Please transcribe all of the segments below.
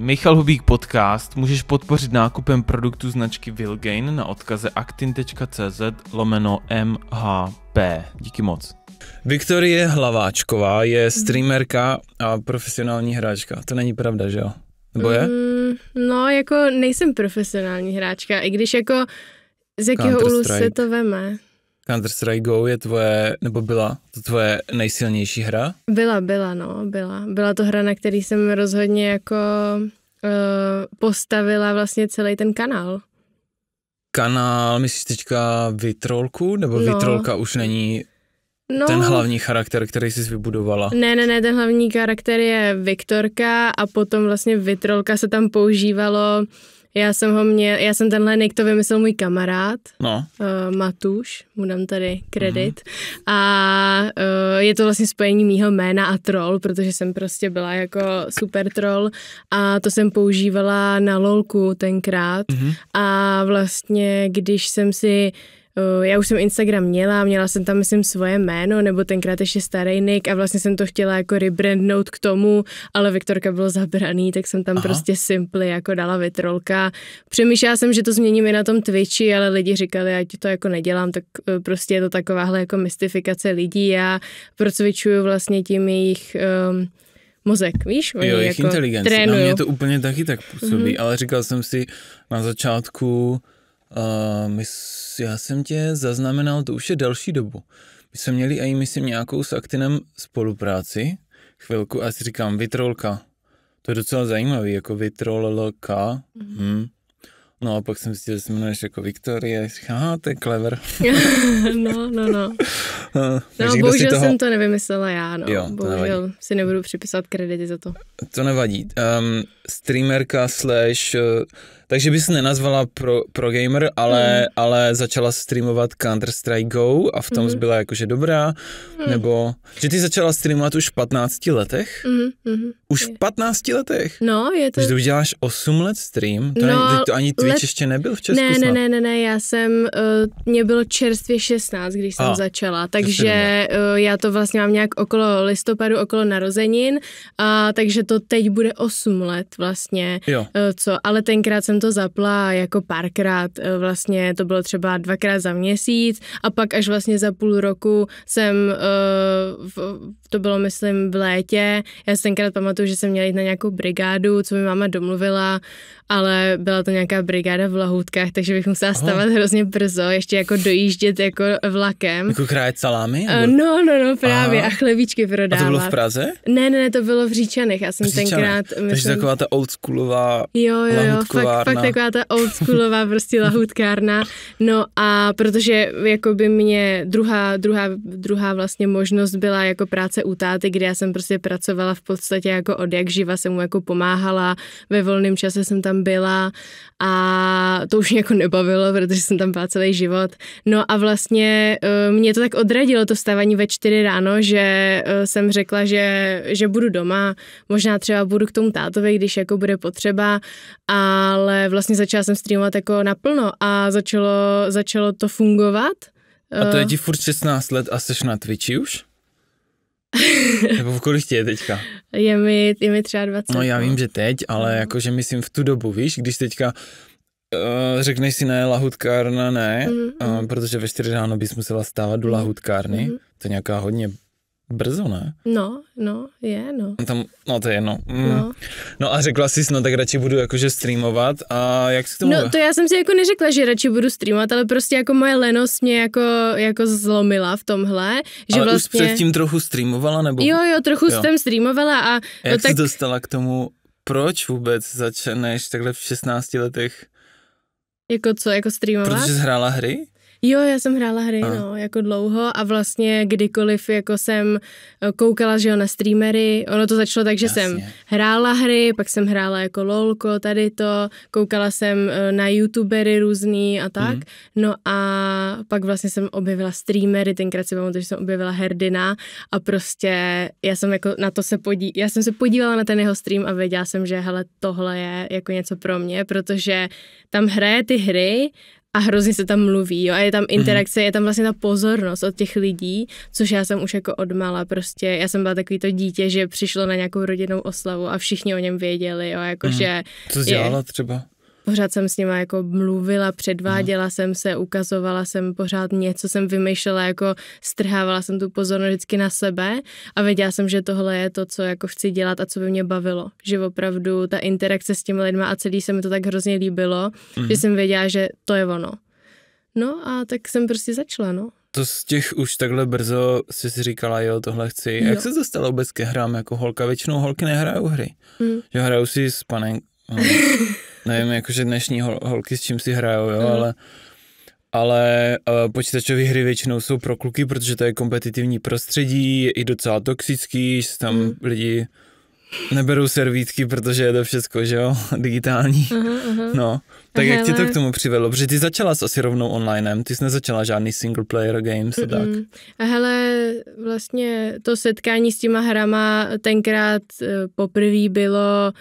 Michal Hubík podcast můžeš podpořit nákupem produktu značky Vilgain na odkaze actin.cz lomeno MHP. Díky moc. Viktorie Hlaváčková je streamerka a profesionální hráčka. To není pravda, že jo? Nebo je? Mm, no, jako nejsem profesionální hráčka, i když jako z jakého úlu se to veme. Counter-Strike Go je tvoje, nebo byla to tvoje nejsilnější hra? Byla, byla, no, byla. Byla to hra, na který jsem rozhodně jako uh, postavila vlastně celý ten kanál. Kanál, myslíš teďka Vitrolku, nebo no. Vitrolka už není No, ten hlavní charakter, který jsi vybudovala. Ne, ne, ne, ten hlavní charakter je Viktorka a potom vlastně Vitrolka se tam používalo uh, já jsem ho mě, já jsem tenhle nick to vymyslel můj kamarád, no. uh, Matuš, mu dám tady kredit. Mm. A uh, je to vlastně spojení mýho jména a troll, protože jsem prostě byla jako super troll a to jsem používala na lolku tenkrát. Mm. A vlastně, když jsem si uh, Eh, já už jsem Instagram měla, měla jsem tam, myslím, svoje jméno, nebo tenkrát ještě starý nick a vlastně jsem to chtěla jako rebrandnout k tomu, ale Viktorka bylo zabraný, tak jsem tam Aha. prostě simply jako dala Vitrolka. Přemýšlela jsem, že to změním i na tom Twitchi, ale lidi říkali, ať to jako nedělám, tak eh, prostě je to takováhle jako mystifikace lidí. a procvičuju vlastně tím jejich... Um, mozek, víš? Oni jo, jejich jako inteligenci. Trénuju. Na mě to úplně taky tak působí, mm-hmm. ale říkal jsem si na začátku, my, já jsem tě zaznamenal, to už je další dobu. My jsme měli i myslím nějakou s Aktinem spolupráci, chvilku, a si říkám, vitrolka. To je docela zajímavý, jako vitrolka. Mm-hmm. Hmm. No a pak jsem zjistil, že se jmenuješ jako Viktorie. Aha, to je clever. no, no, no. no no bohužel toho... jsem to nevymyslela já, no. Jo, bohužel si nebudu připisovat kredity za to. To nevadí. Um, streamerka slash, eh, takže bys nenazvala pro, pro gamer, ale, mm. ale začala streamovat Counter-Strike Go a v tom mm. byla jakože dobrá, mm. nebo, že ty začala streamovat už v 15 letech? Mm. Mm. Už v 15 letech? No, je to... Že ty už děláš 8 let stream? To, no, ani, to ani Twitch let... ještě nebyl v Česku Ne, snad. ne, ne, ne, ne, já jsem, uh, mě bylo čerstvě 16, když jsem a, začala, takže uh, já to vlastně mám nějak okolo listopadu, okolo narozenin, a takže to teď bude 8 let vlastně, jo. Eh, co, ale tenkrát jsem to zapla jako párkrát, eh, vlastně to bylo třeba dvakrát za měsíc a pak až vlastně za půl roku jsem, eh, to bylo myslím v létě, já si tenkrát pamatuju, že jsem měla jít na nějakou brigádu, co mi máma domluvila ale byla to nějaká brigáda v lahůdkách, takže bych musela stavat Aha. hrozně brzo, ještě jako dojíždět jako vlakem. Jako krájet salámy? Uh, no, no, no, právě Aha. a chlebíčky prodávat. A to bylo v Praze? Ne, ne, ne, to bylo v Říčanech, já jsem Říčanech. tenkrát... Myslím... Takže taková ta oldschoolová Jo, jo, jo, fakt, fakt taková ta oldschoolová prostě lahůdkárna. No a protože jako by mě druhá, druhá, druhá vlastně možnost byla jako práce u táty, kde já jsem prostě pracovala v podstatě jako od jak živa, jsem mu jako pomáhala, ve volném čase jsem tam byla a to už mě jako nebavilo, protože jsem tam byla celý život. No a vlastně eh, mě to tak odradilo to stávání ve čtyři ráno, že eh, jsem řekla, že, že budu doma, možná třeba budu k tomu tátovi, když jako bude potřeba, ale vlastně začala jsem streamovat jako naplno a začalo, začalo to fungovat. A to je eh, ti furt 16 let a jsi na Twitchi už? Nebo v kolik je teďka? Je mi, je mi třeba 20. No já no. vím, že teď, ale mhm. jakože myslím v tu dobu, víš, když teďka uh, řekneš si ne, lahutkárna ne, mm-hmm. uh, protože ve 4 ráno bys musela stávat do mhm. lahutkárny, mm-hmm. to je nějaká hodně Brzo, ne? No, no, je, no. Tam, no to je jedno. Mm. No. no a řekla jsi, no tak radši budu jakože streamovat a jak si to No to já jsem si jako neřekla, že radši budu streamovat, ale prostě jako moje lenost mě jako, jako zlomila v tomhle. Že ale vlastně... už předtím trochu streamovala nebo? Jo, jo, trochu jo. jsem streamovala a... a no jak no, tak... jsi dostala k tomu, proč vůbec začneš takhle v 16 letech? Jako co, jako streamovat? Protože jsi hrála hry? Jo, já jsem hrála hry, a. no, jako dlouho a vlastně kdykoliv jako jsem eh, koukala, že jo, na streamery, ono to začalo tak, že Jasně. jsem hrála hry, pak jsem hrála jako lolko, tady to, koukala jsem eh, na youtubery různý a mhm. tak, mm. no a pak vlastně jsem objevila streamery, tenkrát si pamatuju, že jsem objevila Herdina a prostě já jsem jako na to se podí, já jsem se podívala na ten jeho stream a věděla jsem, že hele, tohle je jako něco pro mě, protože tam hraje ty hry a hrozně se tam mluví, jo, a je tam mhm. interakce, mm. je tam vlastně ta pozornost od těch lidí, což já jsem už jako odmala prostě, já jsem byla takový to dítě, že přišlo na nějakou rodinnou oslavu a všichni o něm věděli, jo, jakože... Mm. Co jsi je... dělala třeba? pořád jsem s nima jako mluvila, předváděla Aha. jsem se, ukazovala jsem pořád něco, jsem vymýšlela, jako strhávala jsem tu pozornost vždycky na sebe a věděla jsem, že tohle je to, co jako chci dělat a co by mě bavilo. Že opravdu ta interakce s těmi lidmi a celý se mi to tak hrozně líbilo, mm-hmm. že mhm. jsem věděla, že to je ono. No a tak jsem prostě začala, no. To z těch už takhle brzo jsi si říkala, jo, tohle chci. Jo. Jak se stalo vůbec ke hrám jako holka? Většinou holky nehrajou hry. Mm. Že hrajou si s panem... Nevím, jakože dnešní hol, holky s čím si hrajou, jo, mm. ale ale uh, počítačové hry většinou jsou pro kluky, protože to je kompetitivní prostředí, je i docela toxický, že tam mm. lidi neberou servítky, protože je to všechno, že jo, digitální. Mm-hmm. No, tak Hele. jak ti to k tomu přivedlo? Protože ty začala s asi rovnou onlinem, ty jsi nezačala žádný single player games a tak. A hele, vlastně to setkání s těma hrama tenkrát eh, poprvé bylo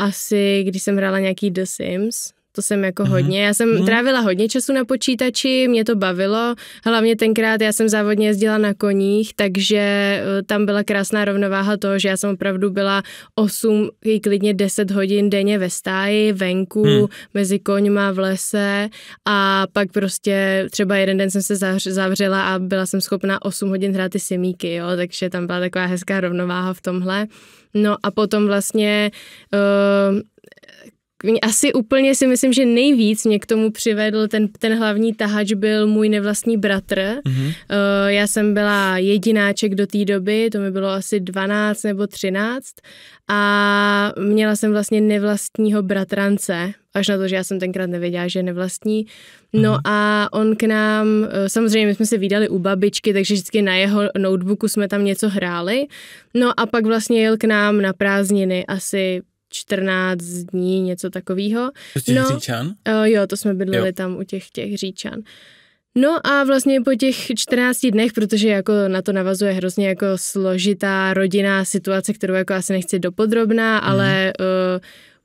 asi, když jsem hrála nějaký The Sims, to jsem jako mm-hmm. hodně. Já jsem mm-hmm. trávila hodně času na počítači, mě to bavilo. Hlavně tenkrát já jsem závodně jezdila na koních, takže eh, tam byla krásná rovnováha toho, že já jsem opravdu byla 8 i klidně 10 hodin denně ve stáji, venku, mm. mezi koňma v lese a pak prostě třeba jeden den jsem se zavřela a byla jsem schopná 8 hodin hrát ty semíky, jo, takže tam byla taková hezká rovnováha v tomhle. No a potom vlastně uh, asi úplně si myslím, že nejvíc mě k tomu přivedl ten, ten hlavní tahač byl můj nevlastní bratr. Mm-hmm. Uh, já jsem byla jedináček do té doby, to mi bylo asi 12 nebo 13 a měla jsem vlastně nevlastního bratrance, až na to, že já jsem tenkrát nevěděla, že je nevlastní. No mm-hmm. a on k nám, eh, samozřejmě my jsme se výdali u babičky, takže vždycky na jeho notebooku jsme tam něco hráli. No a pak vlastně jel k nám na prázdniny asi 14 dní, něco takového. Prostě no, Říčan? Uh, jo, to jsme bydleli jo. tam u těch těch Říčan. No a vlastně po těch 14 dnech, protože jako na to navazuje hrozně jako složitá rodinná situace, kterou jako asi nechci dopodrobná, mm. ale uh,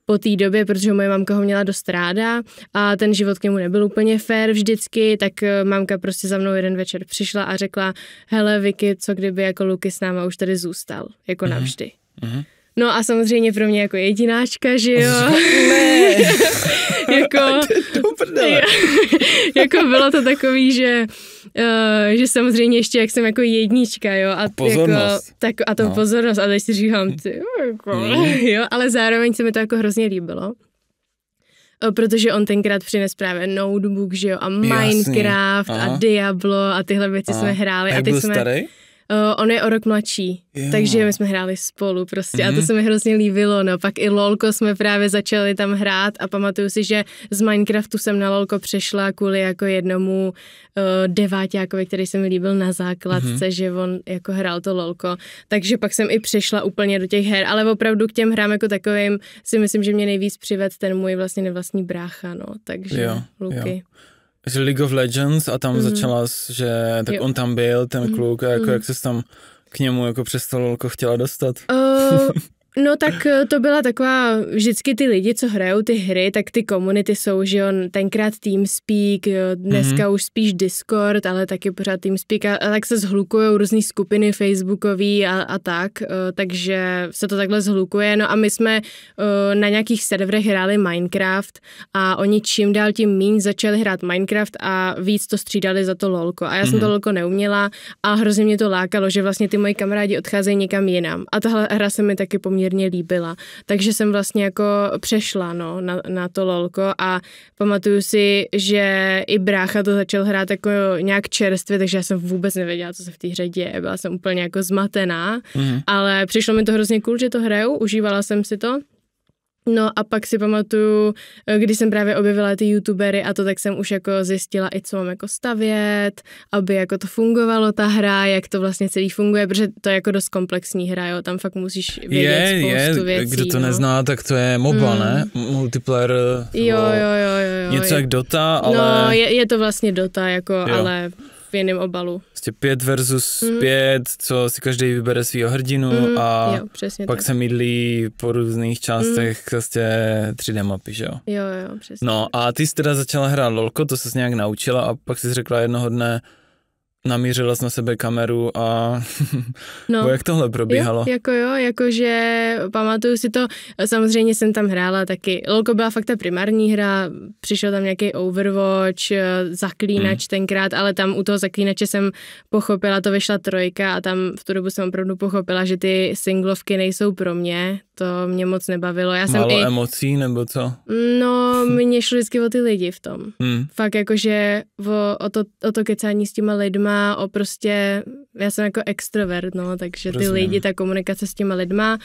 po té době, protože moje mamka ho měla dost ráda a ten život k němu nebyl úplně fér vždycky, tak eh, mamka prostě za mnou jeden večer přišla a řekla, hele Vicky, co kdyby jako Luky s náma už tady zůstal, jako mm-hmm. navždy. Mm-hmm. No a samozřejmě pro mě jako jedináčka, že jo. Ne. jako, jako bylo to takový, že uh, že samozřejmě ještě jak jsem jako jednička, jo. A jako pozornost. Jako, tak, a to no. pozornost. A teď si říkám, ty, jako, mm. jo, ale zároveň se mi to jako hrozně líbilo eh, protože on tenkrát přines právě notebook, že jo, a Minecraft Jasný. a Diablo a tyhle věci a jsme hráli. A, a ty jsme, starý? Uh, on je o rok mladší, jo. takže my jsme hráli spolu prostě mm-hmm. a to mhm. se mi hrozně líbilo, no. Pak i LOLko jsme právě začali tam hrát a pamatuju si, že z Minecraftu jsem na LOLko přešla kvůli jako jednomu uh, eh, devátákovi, který se mi líbil na základce, mm-hmm. že on jako hrál to LOLko, takže pak jsem i přešla úplně do těch her, ale opravdu k těm hrám jako takovým si myslím, že mě nejvíc přived ten můj vlastně nevlastní brácha, no, takže jo, Luky. Jo z League of Legends a tam mm-hmm. začala, že tak jo. on tam byl, ten mhm. kluk, a jako mm-hmm. jak se tam k němu jako přes to lolko jako chtěla dostat. Uh, No tak eh, to byla taková, vždycky ty lidi, co hrajou ty hry, tak ty komunity jsou, že on tenkrát TeamSpeak, jo, eh, dneska mm-hmm. už spíš Discord, ale taky pořád TeamSpeak a, a tak se zhlukují různé skupiny facebookové a, a tak, eh, takže se to takhle zhlukuje. No a my jsme na nějakých serverech hráli Minecraft a oni čím dál tím méně začali hrát Minecraft a víc to střídali za to lolko. A já mm-hmm. jsem to mhm. lolko neuměla a hrozně mě to lákalo, že vlastně ty moji kamarádi odcházejí někam jinam. A tahle hra se mi taky poměrně poměrně líbila. Takže jsem vlastně jako přešla no, na, na to lolko a pamatuju si, že i brácha to začal hrát jako nějak čerstvě, takže já jsem vůbec nevěděla, co se v té hře děje. Byla jsem úplně jako zmatená, mm. ale přišlo mi to hrozně cool, že to hraju, užívala jsem si to. No a pak si pamatuju, eh, když jsem právě objevila ty youtubery a to, tak jsem už jako zjistila i, co mám jako stavět, aby jako to fungovalo ta hra, jak to vlastně celý funguje, protože to je jako dost komplexní hra, jo, tam fakt musíš vědět je, spoustu je, věcí. Kdo to no. nezná, tak to je MOBA, mm. ne? Hmm. Multiplayer, jo, jo, jo, jo, jo, něco je, jak Dota, no, ale... No, je, je to vlastně Dota, jako, jo. ale v jiném obalu. Prostě pět versus mm. pět, co si každý vybere svého hrdinu mm. a jo, pak tak. se mydlí po různých částech mm. prostě 3D mapy, že jo? Jo, jo, přesně. No a ty jsi teda začala hrát lolko, to se nějak naučila a pak jsi řekla jednoho dne, namířila na sebe kameru a no, jak tohle probíhalo? Jo, jako jo, jakože pamatuju si to, samozřejmě jsem tam hrála taky, Lolko byla fakt ta primární hra, přišel tam nějaký Overwatch, eh, Zaklínač hmm. tenkrát, ale tam u toho Zaklínače jsem pochopila, to vyšla trojka a tam v tu dobu jsem opravdu pochopila, že ty singlovky nejsou pro mě, to mě moc nebavilo. Já jsem Málo i... emocí nebo co? No, mě šlo vždycky o ty lidi v tom. Hmm. Fakt jakože o, o, to, o to kecání s těma lidma lidma, o prostě, já jsem jako extrovert, no, takže ty Rozumím. lidi, ta komunikace s těma lidma.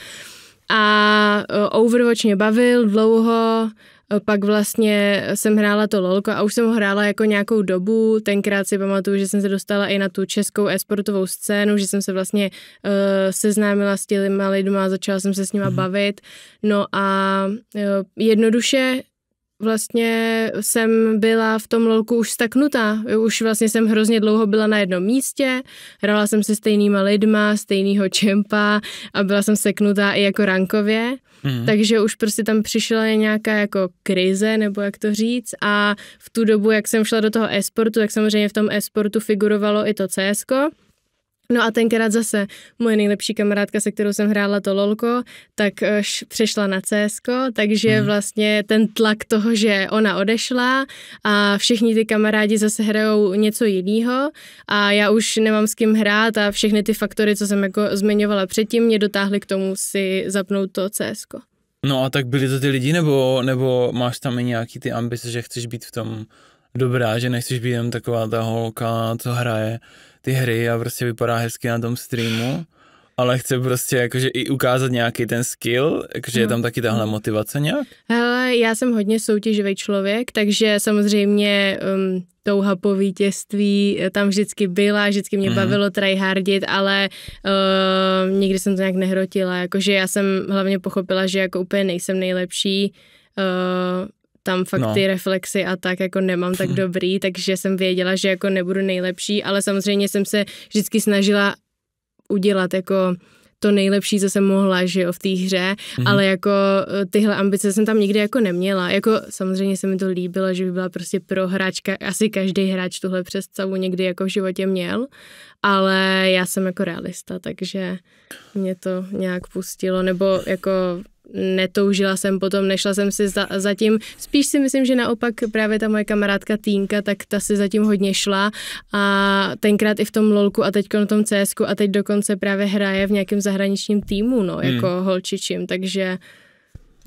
A e, Overwatch mě bavil dlouho, e, pak vlastně jsem hrála to lolko a už jsem ho hrála jako nějakou dobu. Tenkrát si pamatuju, že jsem se dostala i na tu českou esportovou scénu, že jsem se vlastně uh, seznámila s lidmi a začala jsem se s nima mm. bavit. No a uh, jednoduše vlastně jsem byla v tom lolku už staknutá. Už vlastně jsem hrozně dlouho byla na jednom místě, hrála jsem se stejnýma lidma, stejnýho čempa a byla jsem seknutá i jako rankově. Mm. Takže už prostě tam přišla nějaká jako krize, nebo jak to říct. A v tu dobu, jak jsem šla do toho e-sportu, tak samozřejmě v tom e-sportu figurovalo i to CSko. No a tenkrát zase moje nejlepší kamarádka, se kterou jsem hrála to lolko, tak eh, přešla na CSK, takže hmm. vlastně ten tlak toho, že ona odešla a všichni ty kamarádi zase hrajou něco jiného a já už nemám s kým hrát a všechny ty faktory, co jsem jako zmiňovala předtím, mě dotáhly k tomu si zapnout to CSK. No a tak byli to ty lidi, nebo, nebo máš tam i nějaký ty ambice, že chceš být v tom dobrá, že nechceš být jen taková ta holka, co hraje, ty hry a prostě vypadá hezky na tom streamu, ale chce prostě jakože i ukázat nějaký ten skill, jakože no. je tam taky tahle motivace nějak? Hele, já jsem hodně soutěživý člověk, takže samozřejmě um, touha po vítězství eh, tam vždycky byla, vždycky mě mm-hmm. bavilo tryhardit, ale uh, nikdy jsem to nějak nehrotila, jakože já jsem hlavně pochopila, že jako úplně nejsem nejlepší, uh, tam fakt no. ty reflexy a tak jako nemám tak dobrý, takže jsem věděla, že jako nebudu nejlepší, ale samozřejmě jsem se vždycky snažila udělat jako to nejlepší, co jsem mohla, že jo, v té hře, mm-hmm. ale jako e, tyhle ambice jsem tam nikdy jako neměla. Jako samozřejmě se mi to líbilo, že by byla prostě pro hráčka, asi každý hráč tuhle představu někdy jako v životě měl, ale já jsem jako realista, takže mě to nějak pustilo, nebo jako netoužila jsem potom, nešla jsem si za, za tím. Spíš si myslím, že naopak právě ta moje kamarádka Týnka, tak ta si zatím hodně šla a tenkrát i v tom lolku a teď na tom cs a teď dokonce právě hraje v nějakém zahraničním týmu, no, hmm. jako holčičím, takže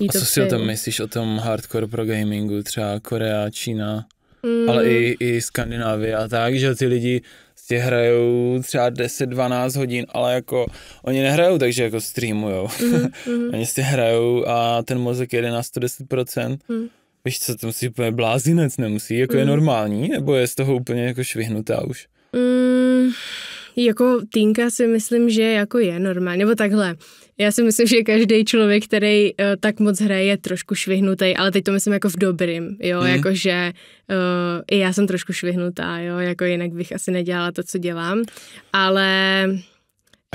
jí to A co si o tom myslíš, o tom hardcore pro gamingu, třeba Korea, Čína? Mm. ale i, i Skandinávie a tak, že ty lidi prostě hrajou třeba 10-12 hodin, ale jako oni nehrajou, takže jako streamujou. Mm-hmm. oni si hrajou a ten mozek jede na 110%. Mm. Víš co, to musí úplně blázinec, nemusí, jako mm. je mhm. normální, nebo je z toho úplně jako švihnutá už? Mm, jako týnka si myslím, že jako je normální, nebo takhle. Já si myslím, že každý člověk, který uh, tak moc hraje, je trošku švihnutý, ale teď to myslím jako v dobrým, jo, mm. jakože uh, i já jsem trošku švihnutá, jo, jako jinak bych asi nedělala to, co dělám, ale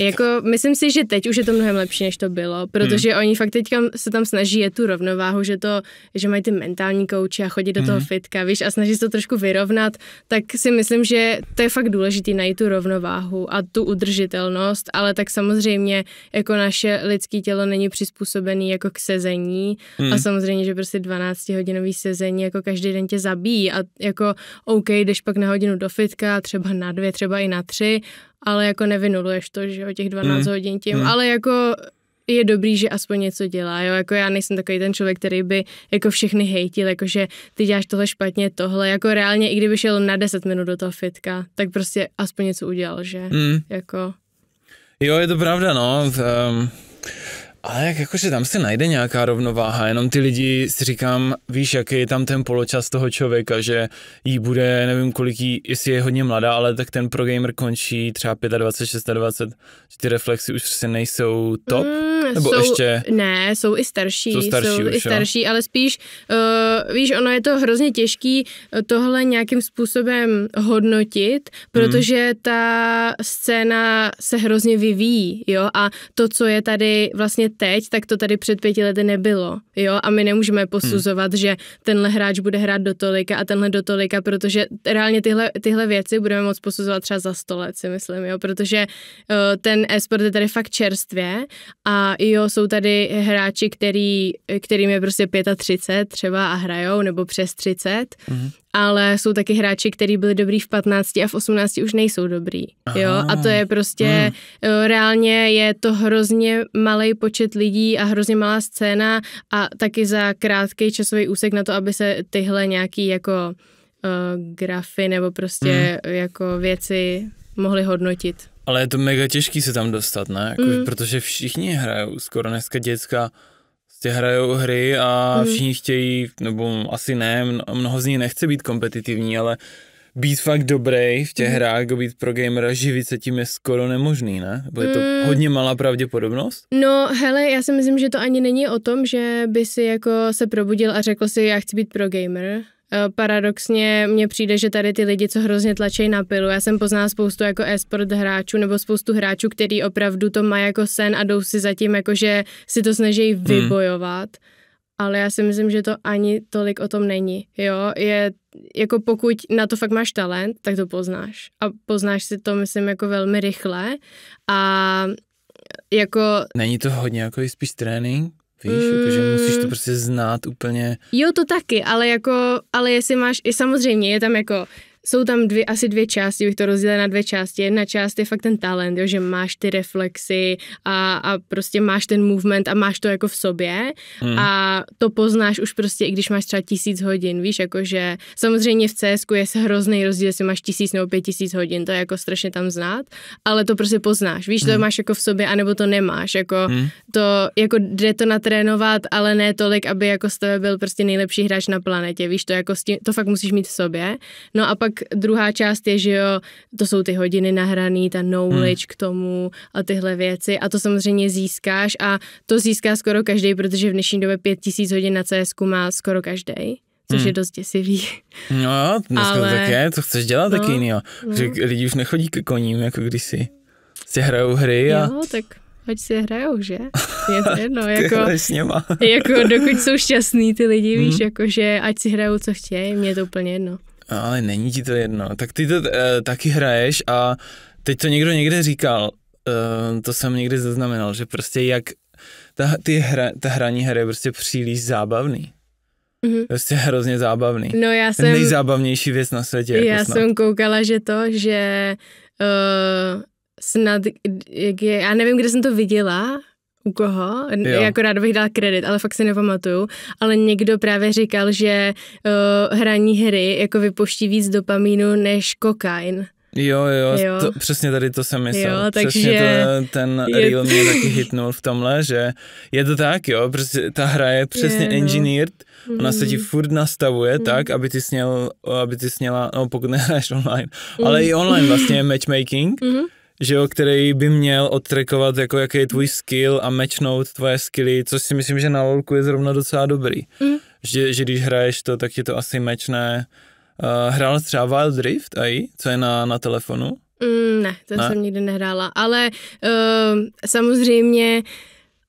jako, myslím si, že teď už je to mnohem lepší, než to bylo, protože hmm. oni fakt teďka se tam snaží je tu rovnováhu, že to, že mají ty mentální kouče a chodí do hmm. toho mhm. fitka, víš, a snaží se to trošku vyrovnat, tak si myslím, že to je fakt důležité najít tu rovnováhu a tu udržitelnost, ale tak samozřejmě jako naše lidské tělo není přizpůsobené jako k sezení hmm. a mhm. samozřejmě, že prostě 12-hodinový sezení jako každý den tě zabíjí a jako OK, jdeš pak na hodinu do fitka, třeba na dvě, třeba i na tři, ale jako nevinuluješ to, že o těch 12 mm. Mm-hmm. hodin tím, mm. ale jako je dobrý, že aspoň něco dělá, jo, jako já nejsem takový ten člověk, který by jako všechny hejtil, jakože ty děláš tohle špatně, tohle, jako reálně, i kdyby šel na 10 minut do toho fitka, tak prostě aspoň něco udělal, že, mm. jako. Jo, je to pravda, no, um, ale jak jakože tam se najde nějaká rovnováha, jenom ty lidi si říkám, víš, jaký je tam ten poločas toho člověka, že jí bude, nevím kolik jí, jestli je hodně mladá, ale tak ten pro gamer končí třeba 25, 26, že ty reflexy už prostě nejsou top. Mm, nebo jsou, ještě... Ne, jsou i starší. Jsou starší, jsou už, i starší jo? ale spíš, uh, víš, ono je to hrozně těžký eh, tohle nějakým způsobem hodnotit, mhm. protože mm. ta scéna se hrozně vyvíjí, jo, a to, co je tady vlastně teď, tak to tady před pěti lety nebylo. Jo? A my nemůžeme hmm. posuzovat, hmm. že tenhle hráč bude hrát do tolika a tenhle do tolika, protože reálně tyhle, tyhle věci budeme moc posuzovat třeba za sto let, si myslím, jo? protože uh, ten e-sport je tady fakt čerstvě a jo, jsou tady hráči, který, kterým je prostě 35 třeba a hrajou, nebo přes 30 hmm ale jsou taky hráči, kteří byli dobrý v 15 a v 18 už nejsou dobrý. Aha. Jo, a to je prostě, hmm. jo, reálně je to hrozně malý počet lidí a hrozně malá scéna a taky za krátký časový úsek na to, aby se tyhle nějaký jako uh, grafy nebo prostě hmm. jako věci mohly hodnotit. Ale je to mega těžký se tam dostat, ne? Jako, mm. Protože všichni hrajou skoro dneska děcka prostě hrajou hry a hmm. všichni chtějí, nebo asi ne, mnoho z nich nechce být kompetitivní, ale být fakt dobrý v těch mm. hrách, jako být pro gamera, živit se tím je skoro nemožný, ne? Bo je to mm. hodně malá pravděpodobnost? No, hele, já si myslím, že to ani není o tom, že by si jako se probudil a řekl si, já chci být pro gamer Eh, paradoxně mně přijde, že tady ty lidi, co hrozně tlačí na pilu, já jsem poznala spoustu jako e-sport hráčů nebo spoustu hráčů, který opravdu to má jako sen a jdou si zatím jako, že si to snaží hmm. vybojovat. Hmm. Ale já si myslím, že to ani tolik o tom není, jo, je jako pokud na to fakt máš talent, tak to poznáš a poznáš si to, myslím, jako velmi rychle a jako... Není to hodně jako spíš trénink? Víš, mm. jako, že musíš to prostě znát úplně. Jo, to taky, ale jako, ale jestli máš, i samozřejmě je tam jako jsou tam dvě, asi dvě části, bych to rozdělila na dvě části. Jedna část je fakt ten talent, jo, že máš ty reflexy a, a prostě máš ten movement a máš to jako v sobě hmm. a to poznáš už prostě, i když máš třeba tisíc hodin, víš, jakože samozřejmě v CS je se hrozný rozdíl, jestli máš tisíc nebo pět tisíc hodin, to je jako strašně tam znát, ale to prostě poznáš, víš, hmm. to máš jako v sobě, anebo to nemáš, jako hmm. to, jako jde to natrénovat, ale ne tolik, aby jako z tebe byl prostě nejlepší hráč na planetě, víš, to jako s tím, to fakt musíš mít v sobě. No a pak druhá část je, že jo, to jsou ty hodiny nahraný, ta knowledge hmm. k tomu a tyhle věci a to samozřejmě získáš a to získá skoro každý, protože v dnešní době tisíc hodin na CS má skoro každý což je hmm. dost děsivý. No, dneska Ale... tak je, co chceš dělat no, taky jinýho. No. Že lidi už nechodí ke koním, jako když si, si hrajou hry a... Jo, tak ať si hrajou, že? Je to jedno, jako, s jako dokud jsou šťastní ty lidi, hmm. víš, jako že ať si hrajou, co chtějí, mě je to úplně jedno no ale není ti to jedno, tak ty to uh, taky hraješ a teď to někdo někde říkal, uh, to jsem někdy zaznamenal, že prostě jak ta, ty hra, ta hraní hry je prostě příliš zábavný. Mm-hmm. Prostě hrozně zábavný. No já jsem... Nejzábavnější věc na světě. Jako já jako jsem koukala, že to, že uh, snad, je, já nevím, kde jsem to viděla, u koho? Jo. Jako rád bych dal kredit, ale fakt si nepamatuju. Ale někdo právě říkal, že uh, hraní hry jako vypoští víc dopamínu než kokain. Jo, jo, jo. To, přesně tady to jsem myslel. Jo, takže přesně to, ten je... reel mě taky hitnul v tomhle, že je to tak, jo, prostě ta hra je přesně je, no. engineered, mm. ona se ti mhm. furt nastavuje mm. tak, aby ty sněl, aby ty sněla, no pokud nehraješ online, mm. ale i mhm. online vlastně je matchmaking, mm že jo, který by měl odtrekovat, jako jaký je tvůj skill a matchnout tvoje skilly, což si myslím, že na lolku je zrovna docela dobrý. Mm. Že, že když hraješ to, tak ti to asi mečné. Uh, eh, hrál třeba Wild Rift aj, co je na, na telefonu? Mm, ne, to ne? jsem nikdy nehrála, ale uh, samozřejmě uh,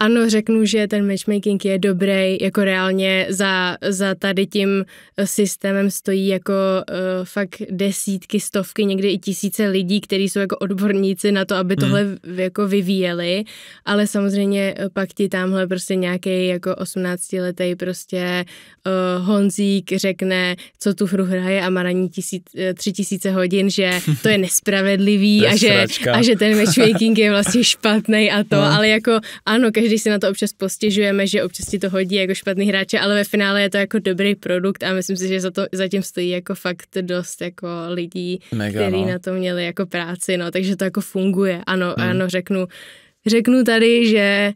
ano, řeknu, že ten matchmaking je dobrý, jako reálně za, za tady tím eh, systémem stojí jako uh, fakt desítky, stovky, někdy i tisíce lidí, kteří jsou jako odborníci na to, aby mhm. tohle hmm. jako vyvíjeli, ale samozřejmě eh, pak ti tamhle prostě nějaký jako 18-letý prostě uh, Honzík řekne, co tu hru hraje a má na ní tisíc, tři tisíce hodin, že to je nespravedlivý a, že, a že ten matchmaking je vlastně špatný a to, hmm. ale jako ano, každý když si na to občas postěžujeme, že občas ti to hodí jako špatný hráče, ale ve finále je to jako dobrý produkt a myslím si, že za to zatím stojí jako fakt dost jako lidí, Mega, kteří no. na to měli jako práci, no, takže to jako funguje. Ano, hmm. ano, řeknu, Řeknu tady, že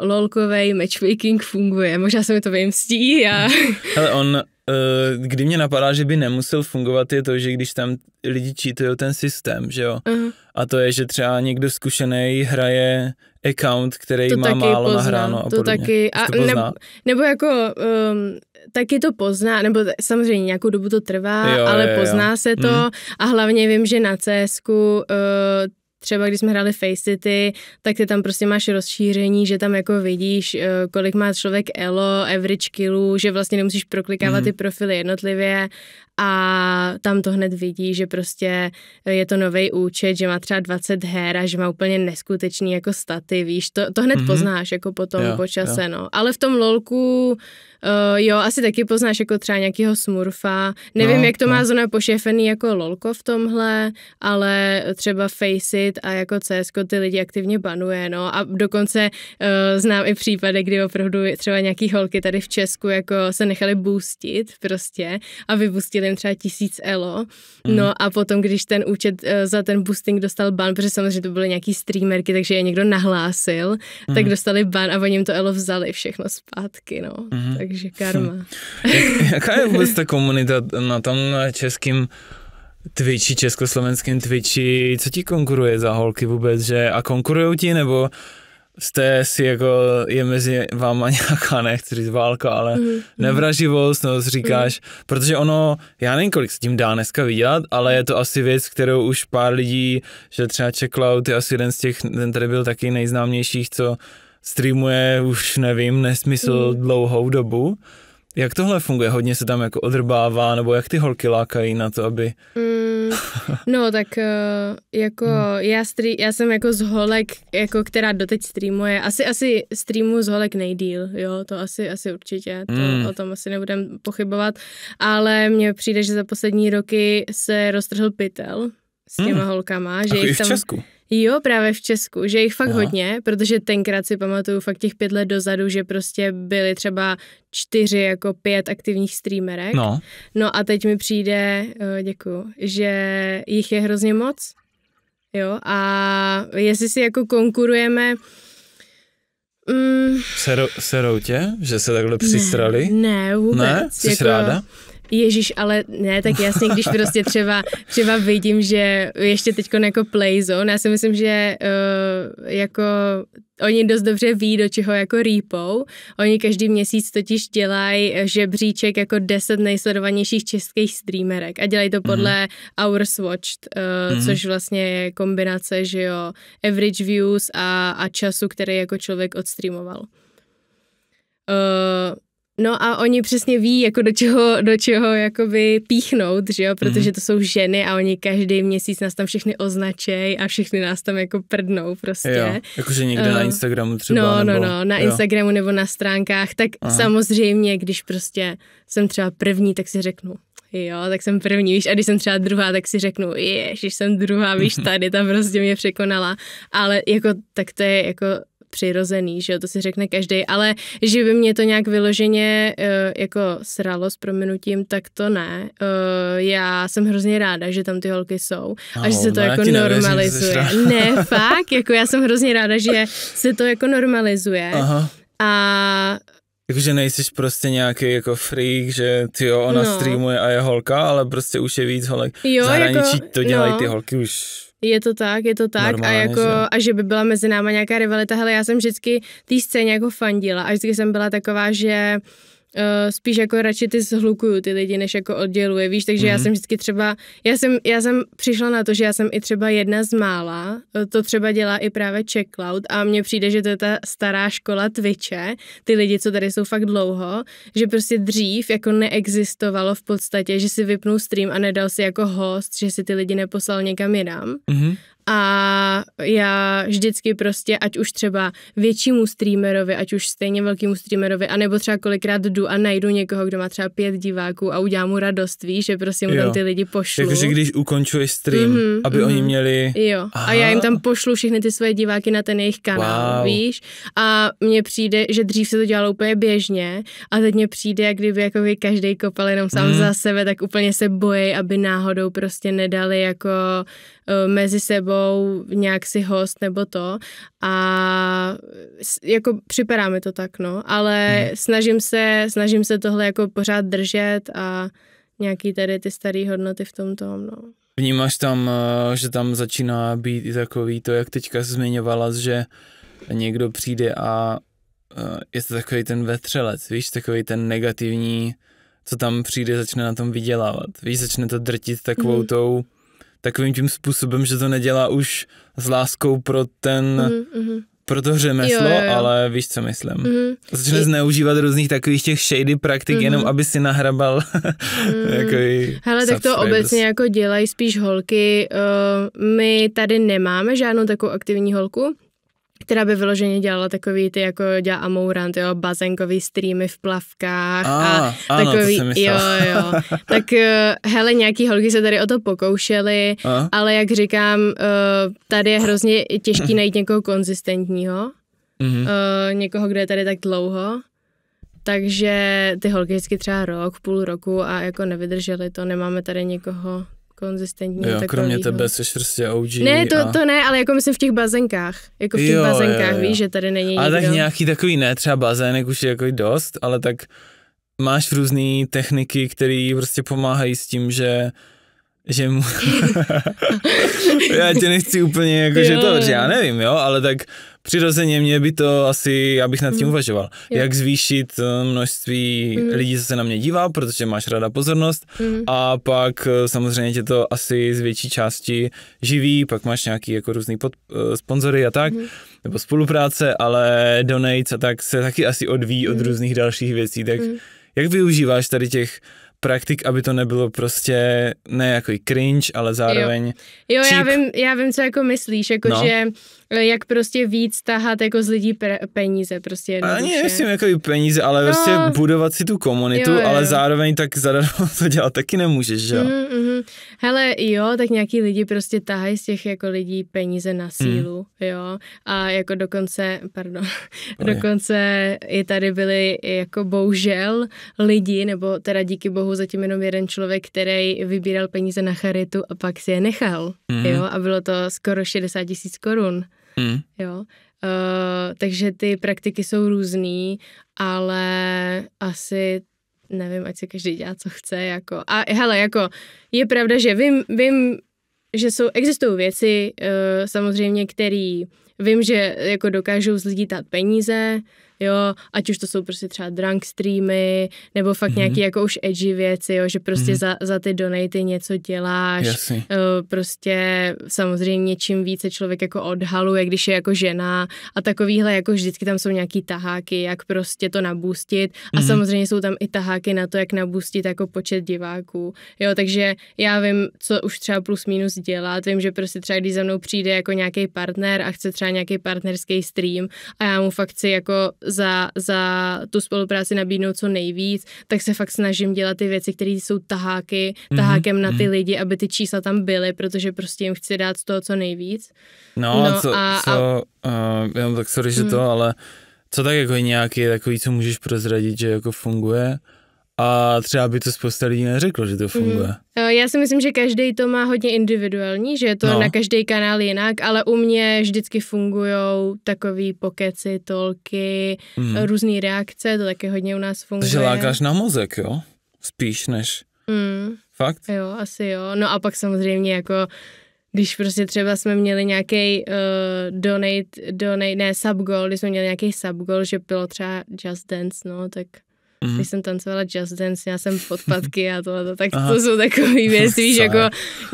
uh, lolkovej matchmaking funguje. Možná se mi to vymstí. Já... Ale on, uh, kdy mě napadá, že by nemusel fungovat, je to, že když tam lidi čítují ten systém, že jo? Uh-huh. A to je, že třeba někdo zkušený hraje account, který to má taky málo pozná, nahráno a to podobně. Taky, a to pozná? nebo, nebo jako... Um, taky to pozná, nebo samozřejmě nějakou dobu to trvá, jo, ale jo, pozná jo. se to hmm. a hlavně vím, že na CSku uh, eh, třeba když jsme hráli Face City, tak ty tam prostě máš rozšíření, že tam jako vidíš, eh, kolik má člověk elo, average killů, že vlastně nemusíš proklikávat mm. ty profily jednotlivě a tam to hned vidí, že prostě eh, je to nový účet, že má třeba 20 her a že má úplně neskutečný jako staty, víš, to, to hned mm-hmm. poznáš jako potom jo, po čase, jo. no. Ale v tom lolku, uh, jo, asi taky poznáš jako třeba nějakého smurfa, nevím, no, jak to no. má zóna pošefený jako lolko v tomhle, ale třeba Faceit a jako CS ty lidi aktivně banuje, no a dokonce uh, znám i případy, kdy opravdu třeba nějaký holky tady v Česku jako se nechali boostit prostě a vybustili nevím, třeba tisíc elo. Hmm. No a potom, když ten účet eh, za ten boosting dostal ban, protože samozřejmě to byly nějaký streamerky, takže je někdo nahlásil, mm. tak hmm. dostali ban a oni jim to elo vzali všechno zpátky, no. Mm. Takže karma. Hm. jaká je vůbec ta komunita na tom českým Twitchi, československém Twitchi, co ti konkuruje za holky vůbec, že a konkurují ti, nebo jste si jako, je mezi váma nějaká, nechci říct válka, ale mm. nevraživost, no říkáš, mm. protože ono, já nevím, kolik se tím dá dneska vydělat, ale je to asi věc, kterou už pár lidí, že třeba Check je asi jeden z těch, ten tady byl taky nejznámějších, co streamuje už nevím, nesmysl mm. dlouhou dobu. Jak tohle funguje? Hodně se tam jako odrbává, nebo jak ty holky lákají na to, aby... Mm, no, tak eh, jako hmm. já, stri- já jsem jako z holek, jako která doteď streamuje. Asi, asi streamu z holek nejdíl, jo, to asi, asi určitě, to, mm. o tom asi nebudem pochybovat, ale mně přijde, že za poslední roky se roztrhl pytel s těma mm. holkama. Že jich tam, v Česku? Jo, právě v Česku, že jich fakt Aha. hodně, protože tenkrát si pamatuju fakt těch pět let dozadu, že prostě byly třeba čtyři jako pět aktivních streamerek. No. No a teď mi přijde, eh, děkuju, že jich je hrozně moc. Jo, a jestli si jako konkurujeme, Mm. Sero, serou tě? Že se takhle přistrali? Ne, ne vůbec. Ne? Jsi jako, ráda? Ježíš, ale ne, tak jasně, když prostě třeba, třeba vidím, že ještě teď jako zone, já si myslím, že uh, jako oni dost dobře ví, do čeho jako rýpou. Oni každý měsíc totiž dělají eh, žebříček jako 10 nejsledovanějších českých streamerek a dělají to mhm. podle mm-hmm. Hours Watched, uh, mm-hmm. což vlastně je kombinace, že jo, average views a, a času, který jako člověk odstreamoval. Uh, No a oni přesně ví, jako do čeho, do čeho jakoby píchnout, že jo, protože mhm. to jsou ženy a oni každý měsíc nás tam všechny označej a všechny nás tam jako prdnou prostě. Jo, jakože někde uh, na eh, Instagramu třeba. No, no nebo, no, no, na jo. Instagramu nebo na stránkách, tak Aha. samozřejmě, když prostě jsem třeba první, tak si řeknu, jo, tak jsem první, víš, a když jsem třeba druhá, tak si řeknu, ježiš, jsem druhá, víš, tady ta prostě mě překonala, ale jako tak to je jako přirozený, že jo, to si řekne každý, ale že by mě to nějak vyloženě uh, jako sralo s prominutím, tak to ne. Uh, já jsem hrozně ráda, že tam ty holky jsou a že se to no, jako normalizuje. Nevěřím, ne, fakt, jako já jsem hrozně ráda, že se to jako normalizuje. Aha. A Jakože nejsiš prostě nějaký jako freak, že ty jo, ona no. streamuje a je holka, ale prostě už je víc holek. Jo, Zahraničí jako, to dělají no. ty holky už je to tak, je to tak Normálně, a jako, že? a že by byla mezi náma nějaká rivalita, hele, já jsem vždycky té scéně jako fandila a vždycky jsem byla taková, že Uh, spíš jako radši ty zhlukuju ty lidi, než jako odděluje, víš, takže mm-hmm. já mhm. jsem vždycky třeba, já jsem, já jsem přišla na to, že já jsem i třeba jedna z mála, eh, to třeba dělá i právě Cloud a mně přijde, že to je ta stará škola Twitche, ty lidi, co tady jsou fakt dlouho, že prostě dřív jako neexistovalo v podstatě, že si vypnul stream a nedal si jako host, že si ty lidi neposlal někam jinam. Mm-hmm a já vždycky prostě, ať už třeba většímu streamerovi, ať už stejně velkému streamerovi, anebo třeba kolikrát jdu a najdu někoho, kdo má třeba pět diváků a udělám mu radost, víš, že prostě mu jo. tam ty lidi pošlu. Takže jako, když ukončuješ stream, mm-hmm, aby mm-hmm. oni mhm. měli... Jo, Aha. a já jim tam pošlu všechny ty svoje diváky na ten jejich kanál, wow. víš. A mně přijde, že dřív se to dělalo úplně běžně a teď mně přijde, jak kdyby jako každý kopal jenom sám mm. za sebe, tak úplně se bojí, aby náhodou prostě nedali jako uh, mezi sebou sebou nějak si host nebo to a jako připadá mi to tak, no, ale hmm. snažím se, snažím se tohle jako pořád držet a nějaký tady ty staré hodnoty v tom tom, no. Vnímáš tam, eh, že tam začíná být i takový to, jak teďka zmiňovala, že někdo přijde a eh, je to takový ten vetřelec, víš, takový ten negativní, co tam přijde, začne na tom vydělávat. Víš, začne to drtit takovou mm. tou takovým tím způsobem, že to nedělá už s láskou pro ten, mm-hmm. Mm. pro to řemeslo, jo, jo, jo. ale víš, co myslím. Mm-hmm. Začne I... zneužívat různých takových těch shady praktik, mm-hmm. jenom mhm. aby si nahrabal mm-hmm. jako Hele, tak to obecně jako dělají spíš holky. Uh, my tady nemáme žádnou takovou aktivní holku, která by vyloženě dělala takový ty, jako dělá Amourant, jo, bazenkový streamy v plavkách a, a ano, takový, to jo, jo. tak eh, hele, nějaký holky se tady o to pokoušely, a? ale jak říkám, eh, tady je hrozně těžký najít někoho konzistentního, mm-hmm. někoho, kdo je tady tak dlouho, takže ty holky vždycky třeba rok, půl roku a jako nevydrželi to, nemáme tady někoho konzistentní. Jo, kromě tebe jsi prostě OG. Ne, to, a... to ne, ale jako myslím v těch bazenkách. Jako v těch jo, bazenkách, víš, že tady není Ale tak nějaký takový ne, třeba bazének už je jako dost, ale tak máš různé techniky, které prostě pomáhají s tím, že že mu... já tě nechci úplně jako, jo. že to, že já nevím, jo, ale tak přirozeně mě by to asi, já bych nad tím mm. uvažoval. Jo. Jak zvýšit eh, množství mm. lidí, co se na mě dívá, protože máš ráda pozornost mm. a pak eh, samozřejmě tě to asi z větší části živí, pak máš nějaký jako různý pod, uh, sponzory a tak, mm. nebo spolupráce, ale donates a tak se taky asi odvíjí mm. od různých dalších věcí, tak mm. jak využíváš tady těch praktik, aby to nebylo prostě ne jako cringe, ale zároveň Jo, jo cheap. já, vím, já vím, co jako myslíš, jako no. že eh, jak prostě víc tahat jako z lidí pre- peníze prostě jednoduše. Ani nemyslím jako i peníze, ale no. prostě budovat si tu komunitu, jo, jo. ale zároveň tak zadarmo to dělat taky nemůžeš, že jo? Mm, mm. Hele, jo, tak nějaký lidi prostě tahají z těch jako lidí peníze na mhm. sílu, mm. jo, a jako dokonce, pardon, dokonce i tady byli jako bohužel lidi, nebo teda díky bohu dobou zatím jenom jeden člověk, který vybíral peníze na charitu a pak si je nechal, mm. jo, a bylo to skoro 60 tisíc korun, mm. jo. Uh, takže ty praktiky jsou různý, ale asi nevím, ať se každý dělá, co chce, jako. A hele, jako, je pravda, že vím, vím že jsou, existují věci, uh, samozřejmě, které vím, že jako dokážou z peníze, jo, ať už to jsou prostě třeba drunk streamy, nebo fakt mm-hmm. nějaký jako už edgy věci, jo, že prostě mm-hmm. za, za ty donaty něco děláš, Jasně. prostě samozřejmě čím více člověk jako odhaluje, když je jako žena a takovýhle, jako vždycky tam jsou nějaký taháky, jak prostě to nabustit a mm-hmm. samozřejmě jsou tam i taháky na to, jak nabustit jako počet diváků, jo, takže já vím, co už třeba plus minus dělat, vím, že prostě třeba když za mnou přijde jako nějaký partner a chce třeba nějaký partnerský stream a já mu fakt chci jako za, za tu spolupráci nabídnout co nejvíc, tak se fakt snažím dělat ty věci, které jsou taháky, mm-hmm. tahákem na ty mhm. lidi, aby ty čísla tam byly, protože prostě jim chci dát z toho co nejvíc. No, no co, a, co a... Uh, jenom tak sorry, mm. že to, ale co tak jako nějaký takový, co můžeš prozradit, že jako funguje? A třeba by to spousta lidí neřeklo, že to funguje. Mm. Eh, já si myslím, že každý to má hodně individuální, že je to no. na každý kanál jinak, ale u mě vždycky fungují takový pokeci, tolky, mm. různé reakce, to taky hodně u nás funguje. že lákáš na mozek, jo? Spíš než... Mm. Fakt? Jo, asi jo. No a pak samozřejmě jako když prostě třeba jsme měli nějaký uh, donate, donate, ne, subgoal, když jsme měli nějaký subgoal, že bylo třeba Just Dance, no, tak Mm-hmm. Když jsem tancovala Just Dance, já jsem podpadky a tohle, tak Aha. to jsou takové věci, víš, jako,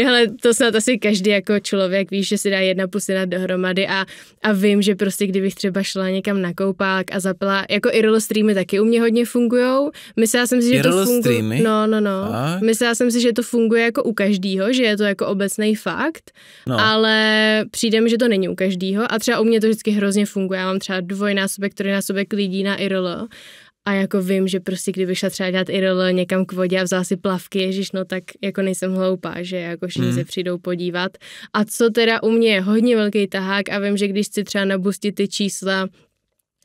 ale to snad asi každý jako člověk víš, že si dá jedna pusina dohromady a, a vím, že prostě kdybych třeba šla někam na koupák a zapila, jako i streamy taky u mě hodně fungujou, myslela jsem si, že to funguje, no, no, no, a? myslela jsem si, že to funguje jako u každýho, že je to jako obecný fakt, no. ale přijde mi, že to není u každýho a třeba u mě to vždycky hrozně funguje, já mám třeba dvojnásobek, trojnásobek lidí na Irolo. A jako vím, že prostě kdyby šla třeba dělat IRL někam k vodě a vzala si plavky, ježiš, no tak jako nejsem hloupá, že jako všichni hmm. se přijdou podívat. A co teda u mě je hodně velký tahák a vím, že když chci třeba nabustit ty čísla,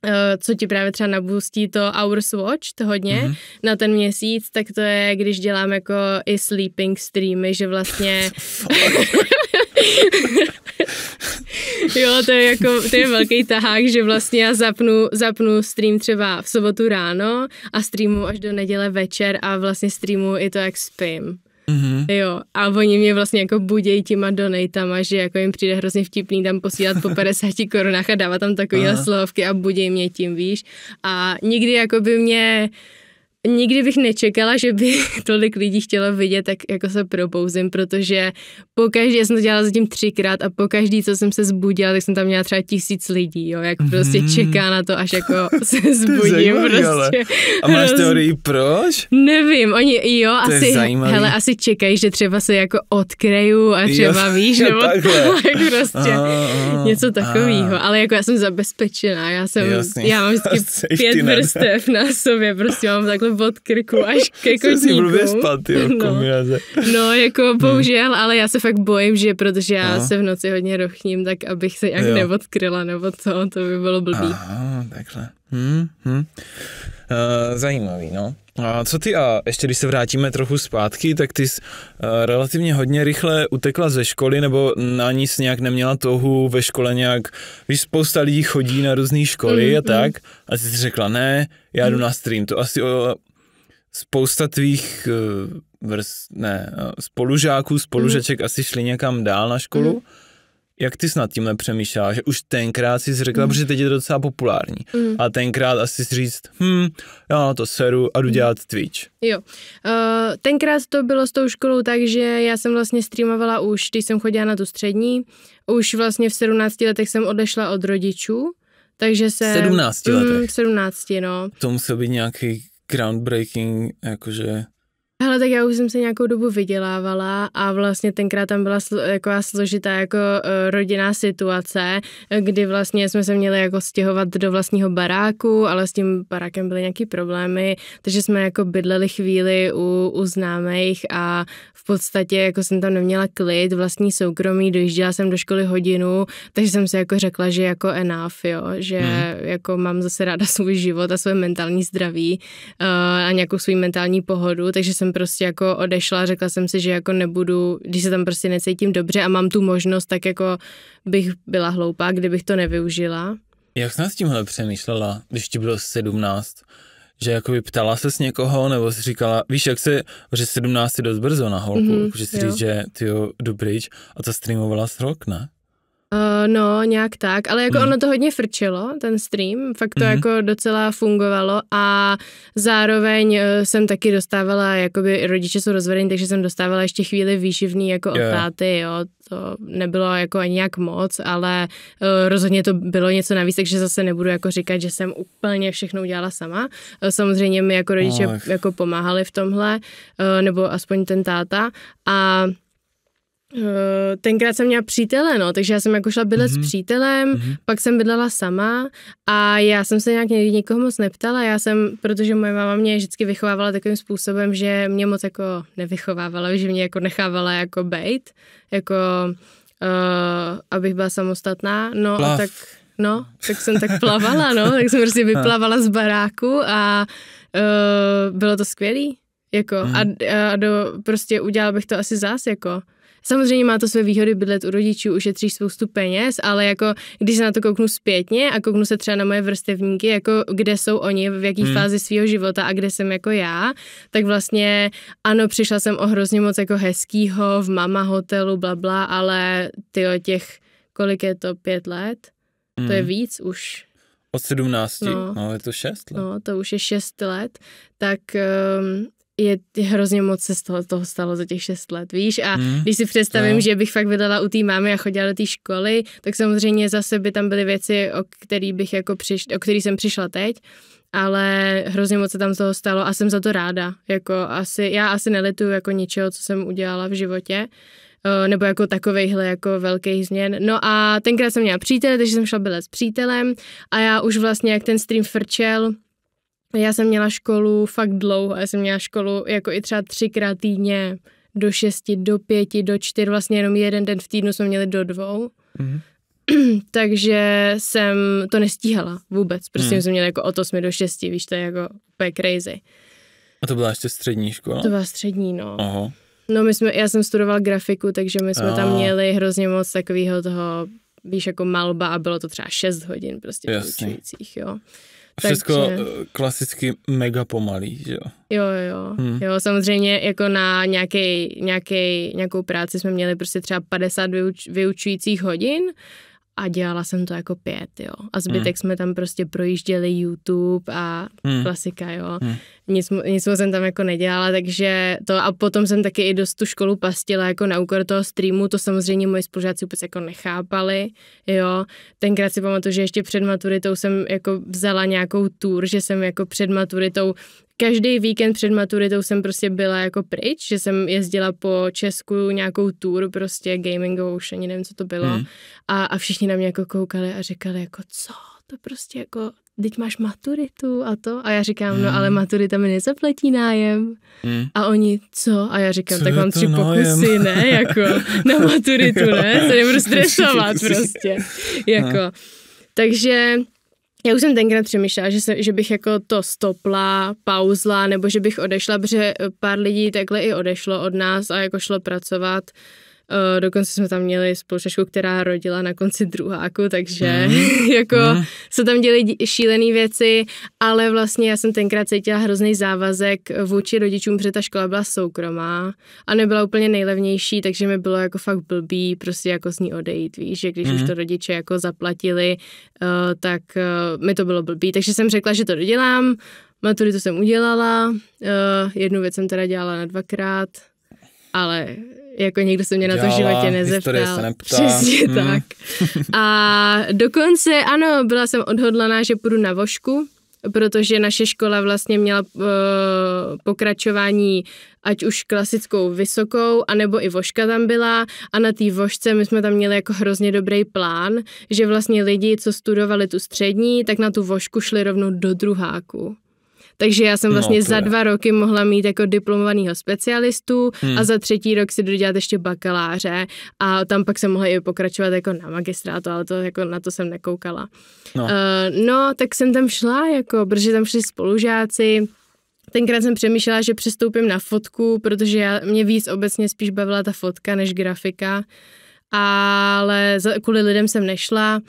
eh, co ti právě třeba nabustí to Hours Watch, to hodně, mm-hmm. na ten měsíc, tak to je, když dělám jako i sleeping streamy, že vlastně... jo, to je jako, to je velký tahák, že vlastně já zapnu, zapnu stream třeba v sobotu ráno a streamu až do neděle večer a vlastně streamu i to, jak spím. Mm-hmm. Jo, a oni mě vlastně jako budějí těma donatama, že jako jim přijde hrozně vtipný tam posílat po 50 korunách a dávat tam takové slovky a budějí mě tím, víš. A nikdy jako by mě nikdy bych nečekala, že by tolik lidí chtělo vidět, tak jako se probouzím, protože po každé jsem to dělala zatím třikrát a po každý, co jsem se zbudila, tak jsem tam měla třeba tisíc lidí, jo, jak prostě mhm. čeká na to, až jako se zbudím prostě. A máš teorii proč? Nevím, oni jo, to asi, hele, asi čekají, že třeba se jako odkreju a třeba jo, víš, nebo tak prostě a, něco takového, ale jako já jsem zabezpečená, já jsem, Jasný. já mám vždycky pět vrstev na sobě, prostě mám takhle od krku až ke kotníku. Jsem si blbě spad, jo, no. no, jako hmm. bohužel, hmm. ale já se fakt bojím, že protože já Aha. se v noci hodně rochním, tak abych se nějak jo. neodkryla nebo co, to by bylo blbý. Aha, takhle. Hmm, hmm. Uh, zajímavý, no. A co ty a ještě když se vrátíme trochu zpátky, tak ty jsi eh, relativně hodně rychle utekla ze školy nebo na nic nějak neměla touhu ve škole nějak, víš, spousta lidí chodí na různé školy mm, a mm. tak mm. a ty jsi řekla ne, já jdu mm. na stream, to asi o, spousta tvých eh, vrst, ne, eh, spolužáků, spolužaček mm. asi šli někam dál na školu. Mm jak ty snad tímhle přemýšlela, že už tenkrát jsi řekla, mm. protože teď je to docela populární, mm. a tenkrát asi si říct, hm, já na to seru a jdu mm. dělat Twitch. Jo, uh, tenkrát to bylo s tou školou tak, že já jsem vlastně streamovala už, když jsem chodila na tu střední, už vlastně v 17 letech jsem odešla od rodičů, takže se... 17 mm, letech? Mm, 17, no. To musel být nějaký groundbreaking, jakože ale tak já už jsem se nějakou dobu vydělávala a vlastně tenkrát tam byla jako složitá jako e, rodinná situace, kdy vlastně jsme se měli jako stěhovat do vlastního baráku, ale s tím barákem byly nějaký problémy, takže jsme jako bydleli chvíli u, u známých a v podstatě jako jsem tam neměla klid, vlastní soukromí, dojížděla jsem do školy hodinu, takže jsem se jako řekla, že jako enough, jo, že hmm. jako mám zase ráda svůj život a své mentální zdraví uh, a nějakou svůj mentální pohodu, takže jsem jsem prostě jako odešla, řekla jsem si, že jako nebudu, když se tam prostě necítím dobře a mám tu možnost, tak jako bych byla hloupá, kdybych to nevyužila. Jak jsi s tímhle přemýšlela, když ti bylo 17? Že jako by ptala se s někoho, nebo si říkala, víš, jak se, že 17 je dost brzo na holku, mm-hmm, že si říct, že ty jo, jdu pryč a to streamovala s rok, ne? Uh, no, nějak tak, ale jako mm. ono to hodně frčelo, ten stream, fakt to mm. jako docela fungovalo a zároveň uh, jsem taky dostávala, jakoby rodiče jsou rozvedení, takže jsem dostávala ještě chvíli výživný jako yeah. od táty, jo, to nebylo jako ani nějak moc, ale uh, rozhodně to bylo něco navíc, takže zase nebudu jako říkat, že jsem úplně všechno udělala sama. Uh, samozřejmě mi jako rodiče Ach. jako pomáhali v tomhle, uh, nebo aspoň ten táta a Eh, tenkrát jsem měla přítele, no, takže já jsem jako šla bydlet mm-hmm. s mhm. přítelem, mm-hmm. pak jsem bydlela sama a já jsem se nějak někdy nikoho moc neptala, já jsem, protože moje máma mě vždycky vychovávala takovým způsobem, že mě moc jako nevychovávala, že mě jako nechávala jako bejt, jako uh, abych byla samostatná, no Plav. a tak... No, tak jsem tak plavala, no, tak jsem prostě vyplavala z baráku a uh, bylo to skvělý, jako, mm. a, mhm. a do, prostě udělala bych to asi zás, jako. Samozřejmě má to své výhody bydlet u rodičů, ušetříš spoustu peněz, ale jako když se na to kouknu zpětně a kouknu se třeba na moje vrstevníky, jako kde jsou oni, v jaký hmm. fázi svého života a kde jsem jako já, tak vlastně ano, přišla jsem o hrozně moc jako hezkýho v mama hotelu, bla, bla ale ty o těch, kolik je to, pět let? Hmm. To je hmm. víc už. Od sedmnácti, no, no je to šest, let. No, to už je šest let, tak um, je hrozně moc se z toho, toho stalo za těch šest let, víš? A hmm. když si představím, že bych fakt vydala u té mámy a chodila do té školy, tak samozřejmě zase by tam byly věci, o který, bych jako přiš, o který jsem přišla teď, ale hrozně moc se tam z toho stalo a jsem za to ráda. Jako asi, já asi nelituju jako ničeho, co jsem udělala v životě, nebo jako takovejhle jako velký změn. No a tenkrát jsem měla přítele, takže jsem šla byla s přítelem a já už vlastně, jak ten stream frčel, já jsem měla školu fakt dlouho, já jsem měla školu jako i třeba třikrát týdně do šesti, do pěti, do čtyř, vlastně jenom jeden den v týdnu jsme měli do dvou. Mm-hmm. Takže jsem to nestíhala vůbec, prostě mm. jsem měla jako od osmi do šesti, víš, to je jako úplně crazy. A to byla ještě střední škola? To byla střední, no. Aha. No my jsme, já jsem studoval grafiku, takže my jsme Aha. tam měli hrozně moc takového toho, víš, jako malba a bylo to třeba 6 hodin prostě v učujících, jo. Všechno Takže... Eh, klasicky mega pomalý, že jo? Jo, jo, hmm. jo, samozřejmě jako na nějaký, nějaký, nějakou práci jsme měli prostě třeba 50 vyuč, vyučujících hodin, a dělala jsem to jako pět, jo. A zbytek mm. jsme tam prostě projížděli YouTube a mm. klasika, jo. Mm. Nic, nic jsem tam jako nedělala, takže to a potom jsem taky i dost tu školu pastila jako na úkor toho streamu, to samozřejmě moji spolužáci vůbec jako nechápali, jo. Tenkrát si pamatuju, že ještě před maturitou jsem jako vzala nějakou tour, že jsem jako před maturitou každý víkend před maturitou jsem prostě byla jako pryč, že jsem jezdila po Česku nějakou tour, prostě gamingovou, už ani nevím, co to bylo. Hmm. A, a všichni na mě jako koukali a říkali jako, co, to prostě jako, teď máš maturitu a to. A já říkám, no, hmm. no ale maturita mi nezaplatí nájem. Hmm. A oni, co? A já říkám, co tak mám tři pokusy, ne? Jako na maturitu, ne? Se nebudu stresovat prostě. Jako. Takže já už jsem tenkrát přemýšlela, že, se, že bych jako to stopla, pauzla, nebo že bych odešla, protože pár lidí takhle i odešlo od nás a jako šlo pracovat. Uh, Eh, dokonce jsme tam měli spolužačku, která rodila na konci druháku, takže mm. jako mm. se tam děli šílené věci, ale vlastně já jsem tenkrát cítila hrozný závazek vůči rodičům, protože ta škola byla soukromá a nebyla úplně nejlevnější, takže mi bylo jako fakt blbý prostě jako z ní odejít, víš, že když mm. už mhm. to rodiče jako zaplatili, uh, tak uh, mi to bylo blbý, takže jsem řekla, že to dodělám, maturitu jsem udělala, uh, jednu věc jsem teda dělala na dvakrát, ale jako někdo se mě na to v životě nezeptal. Se Přesně hmm. tak. A dokonce, ano, byla jsem odhodlaná, že půjdu na vošku, protože naše škola vlastně měla uh, pokračování ať už klasickou vysokou, anebo i voška tam byla a na té vošce my jsme tam měli jako hrozně dobrý plán, že vlastně lidi, co studovali tu střední, tak na tu vošku šli rovnou do druháku. Takže já jsem no, vlastně no, za dva roky mohla mít jako diplomovaného specialistu hmm. a za třetí rok si dodělat ještě bakaláře a tam pak jsem mohla i pokračovat jako na magistrátu, ale to jako na to jsem nekoukala. No, uh, no tak jsem tam šla, jako, protože tam šli spolužáci, tenkrát jsem přemýšlela, že přestoupím na fotku, protože já, mě víc obecně spíš bavila ta fotka než grafika, ale za, kvůli lidem jsem nešla.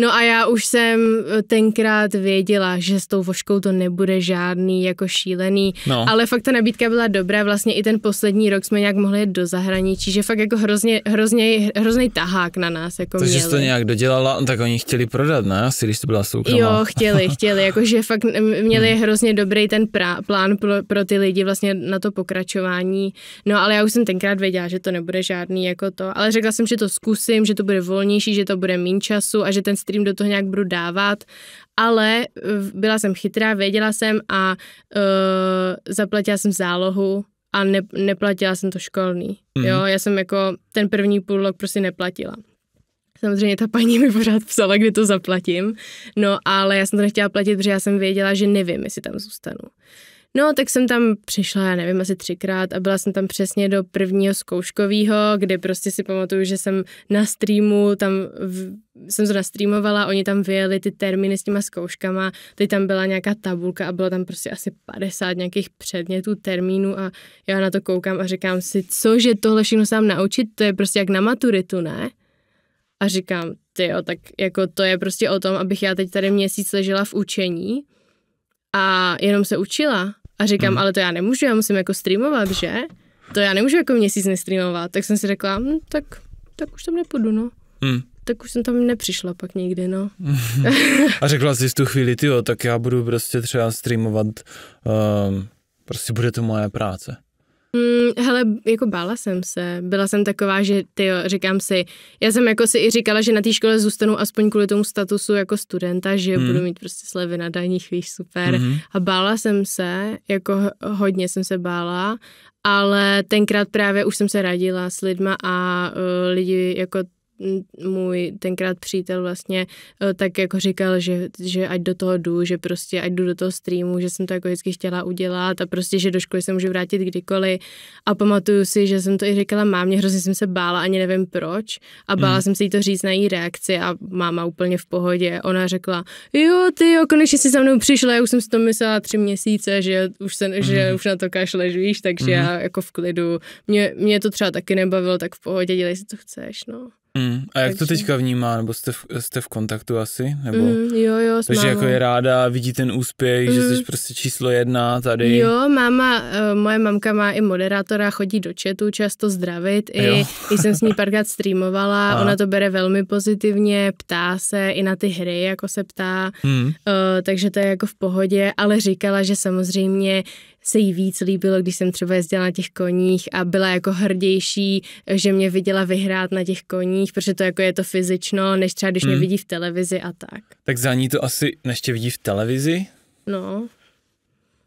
No a já už jsem eh, tenkrát věděla, že s tou voškou to nebude žádný jako šílený, no. ale fakt ta nabídka byla dobrá, vlastně i ten poslední rok jsme nějak mohli jít do zahraničí, že fakt jako hrozně, hrozně, hrozný tahák na nás jako Takže to nějak dodělala, no, tak oni chtěli prodat, ne? Asi když to byla soukromá. Jo, chtěli, chtěli, jakože fakt eh, měli hmm. hrozně dobrý ten pra, plán pro, pro ty lidi vlastně na to pokračování, no ale já už jsem tenkrát věděla, že to nebude žádný jako to, ale řekla jsem, že to zkusím, že to bude volnější, že to bude méně času a že ten mainstream do toho nějak budu dávat, ale eh, byla jsem chytrá, věděla jsem a uh, zaplatila jsem zálohu a ne, neplatila jsem to školný. Mm-hmm. Jo, já jsem jako ten první půl rok prostě neplatila. Samozřejmě ta paní mi pořád psala, kdy to zaplatím, no ale já jsem to nechtěla platit, protože já jsem věděla, že nevím, jestli tam zůstanu. No, tak jsem tam přišla, já nevím, asi třikrát a byla jsem tam přesně do prvního zkouškového, kdy prostě si pamatuju, že jsem na streamu tam v, jsem to nastreamovala, oni tam vyjeli ty termíny s těma zkouškama, teď tam byla nějaká tabulka a bylo tam prostě asi 50 nějakých předmětů, termínů a já na to koukám a říkám si, cože tohle všechno sám naučit, to je prostě jak na maturitu, ne? A říkám, ty jo, tak jako to je prostě o tom, abych já teď tady měsíc ležela v učení a jenom se učila. A říkám, mm. ale to já nemůžu, já musím jako streamovat, že? To já nemůžu jako měsíc nestreamovat. Tak jsem si řekla, hm, tak, tak už tam nepůjdu, no. Mm. tak už jsem tam nepřišla pak nikdy, no. a řekla jsi v tu chvíli, ty tak já budu prostě třeba streamovat, um, prostě bude to moje práce. Hmm, hele, jako bála jsem se. Byla jsem taková, že ty říkám si, já jsem jako si i říkala, že na té škole zůstanu aspoň kvůli tomu statusu jako studenta, že hmm. budu mít prostě slevy na daních, víš, super. Hmm. A bála jsem se, jako hodně jsem se bála, ale tenkrát právě už jsem se radila s lidma a uh, lidi jako můj tenkrát přítel vlastně eh, tak jako říkal, že, že ať do toho jdu, že prostě ať jdu do toho streamu, že jsem to jako vždycky chtěla udělat a prostě, že do školy se můžu vrátit kdykoliv. A pamatuju si, že jsem to i říkala mámě, hrozně jsem se bála, ani nevím proč. A bála mm. jsem se jí to říct na její reakci a máma úplně v pohodě. Ona řekla, jo, ty jo, konečně si za mnou přišla, já už jsem si to myslela tři měsíce, že už, se, mm. že už na to kašleš, víš, takže mm. já jako v klidu. Mě, mě to třeba taky nebavilo, tak v pohodě, dělej si, co chceš, no. Mm. A jak Takže... to teďka vnímá? Nebo jste v, jste v kontaktu asi? Nebo... Mm, jo, jo, s Takže jako je ráda, vidí ten úspěch, mm. že jsi prostě číslo jedna tady. Jo, máma, uh, moje mamka má i moderátora, chodí do chatu často zdravit. I, i jsem s ní párkrát streamovala, a. ona to bere velmi pozitivně, ptá se i na ty hry, jako se ptá. Mm. Uh, takže to je jako v pohodě, ale říkala, že samozřejmě se jí víc líbilo, když jsem třeba jezdila na těch koních a byla jako hrdější, že mě viděla vyhrát na těch koních, protože to jako je to fyzično, než třeba když hmm. mě vidí v televizi a tak. Tak za ní to asi neště vidí v televizi? No.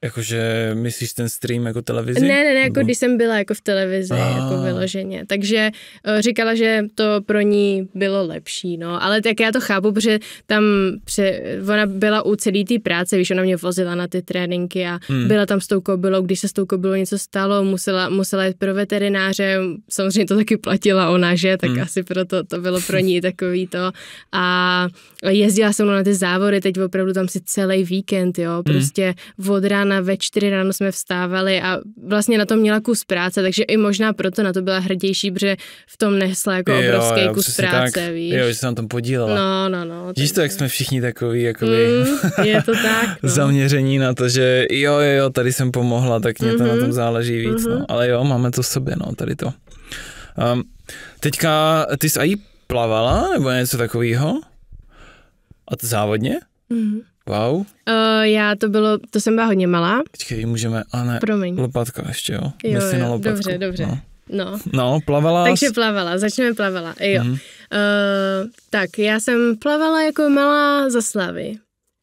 Jakože myslíš ten stream jako televizi? Ne, ne, ne, jako Nebo? když jsem byla jako v televizi, a jako vyloženě. Takže eh, říkala, že to pro ní bylo lepší, no. Ale tak já to chápu, protože tam pře, ona byla u celý té práce, víš, ona mě vozila na ty tréninky a hmm. byla tam s tou kobylou, když se s tou kobylou něco stalo, musela, musela jít pro veterináře, samozřejmě to taky platila ona, že, tak hmm. asi proto to bylo pro ní takový to. A jezdila se mnou na ty závory teď opravdu tam si celý víkend, jo, hmm. prostě hmm. od rána rána, ve čtyři ráno jsme vstávali a vlastně na to měla kus práce, takže i možná proto na to byla hrdější, protože v tom nesla jako jo, obrovský jo, kus práce, tak, víš. Jo, že se na tom podílela. No, no, no. Víš to, jak jsme všichni takový, jakoby... Mm, je to tak, no. Zaměření na to, že jo, jo, jo, tady jsem pomohla, tak mě mm-hmm. to na mhm, tom záleží víc, mm-hmm. no. Mhm. Ale jo, máme to v sobě, no, tady to. Um, teďka, ty jsi aj plavala, nebo něco takového? A to závodně? Mm-hmm. Wow. Uh, já to bylo, to jsem byla hodně malá. Počkej, můžeme, a ne, Promiň. lopatka ještě, jo. Jo, jo, na dobře, dobře. No. No. no, plavala. Takže plavala, začneme plavala, eh, jo. Mm. Uh, tak, já jsem plavala jako malá za slavy.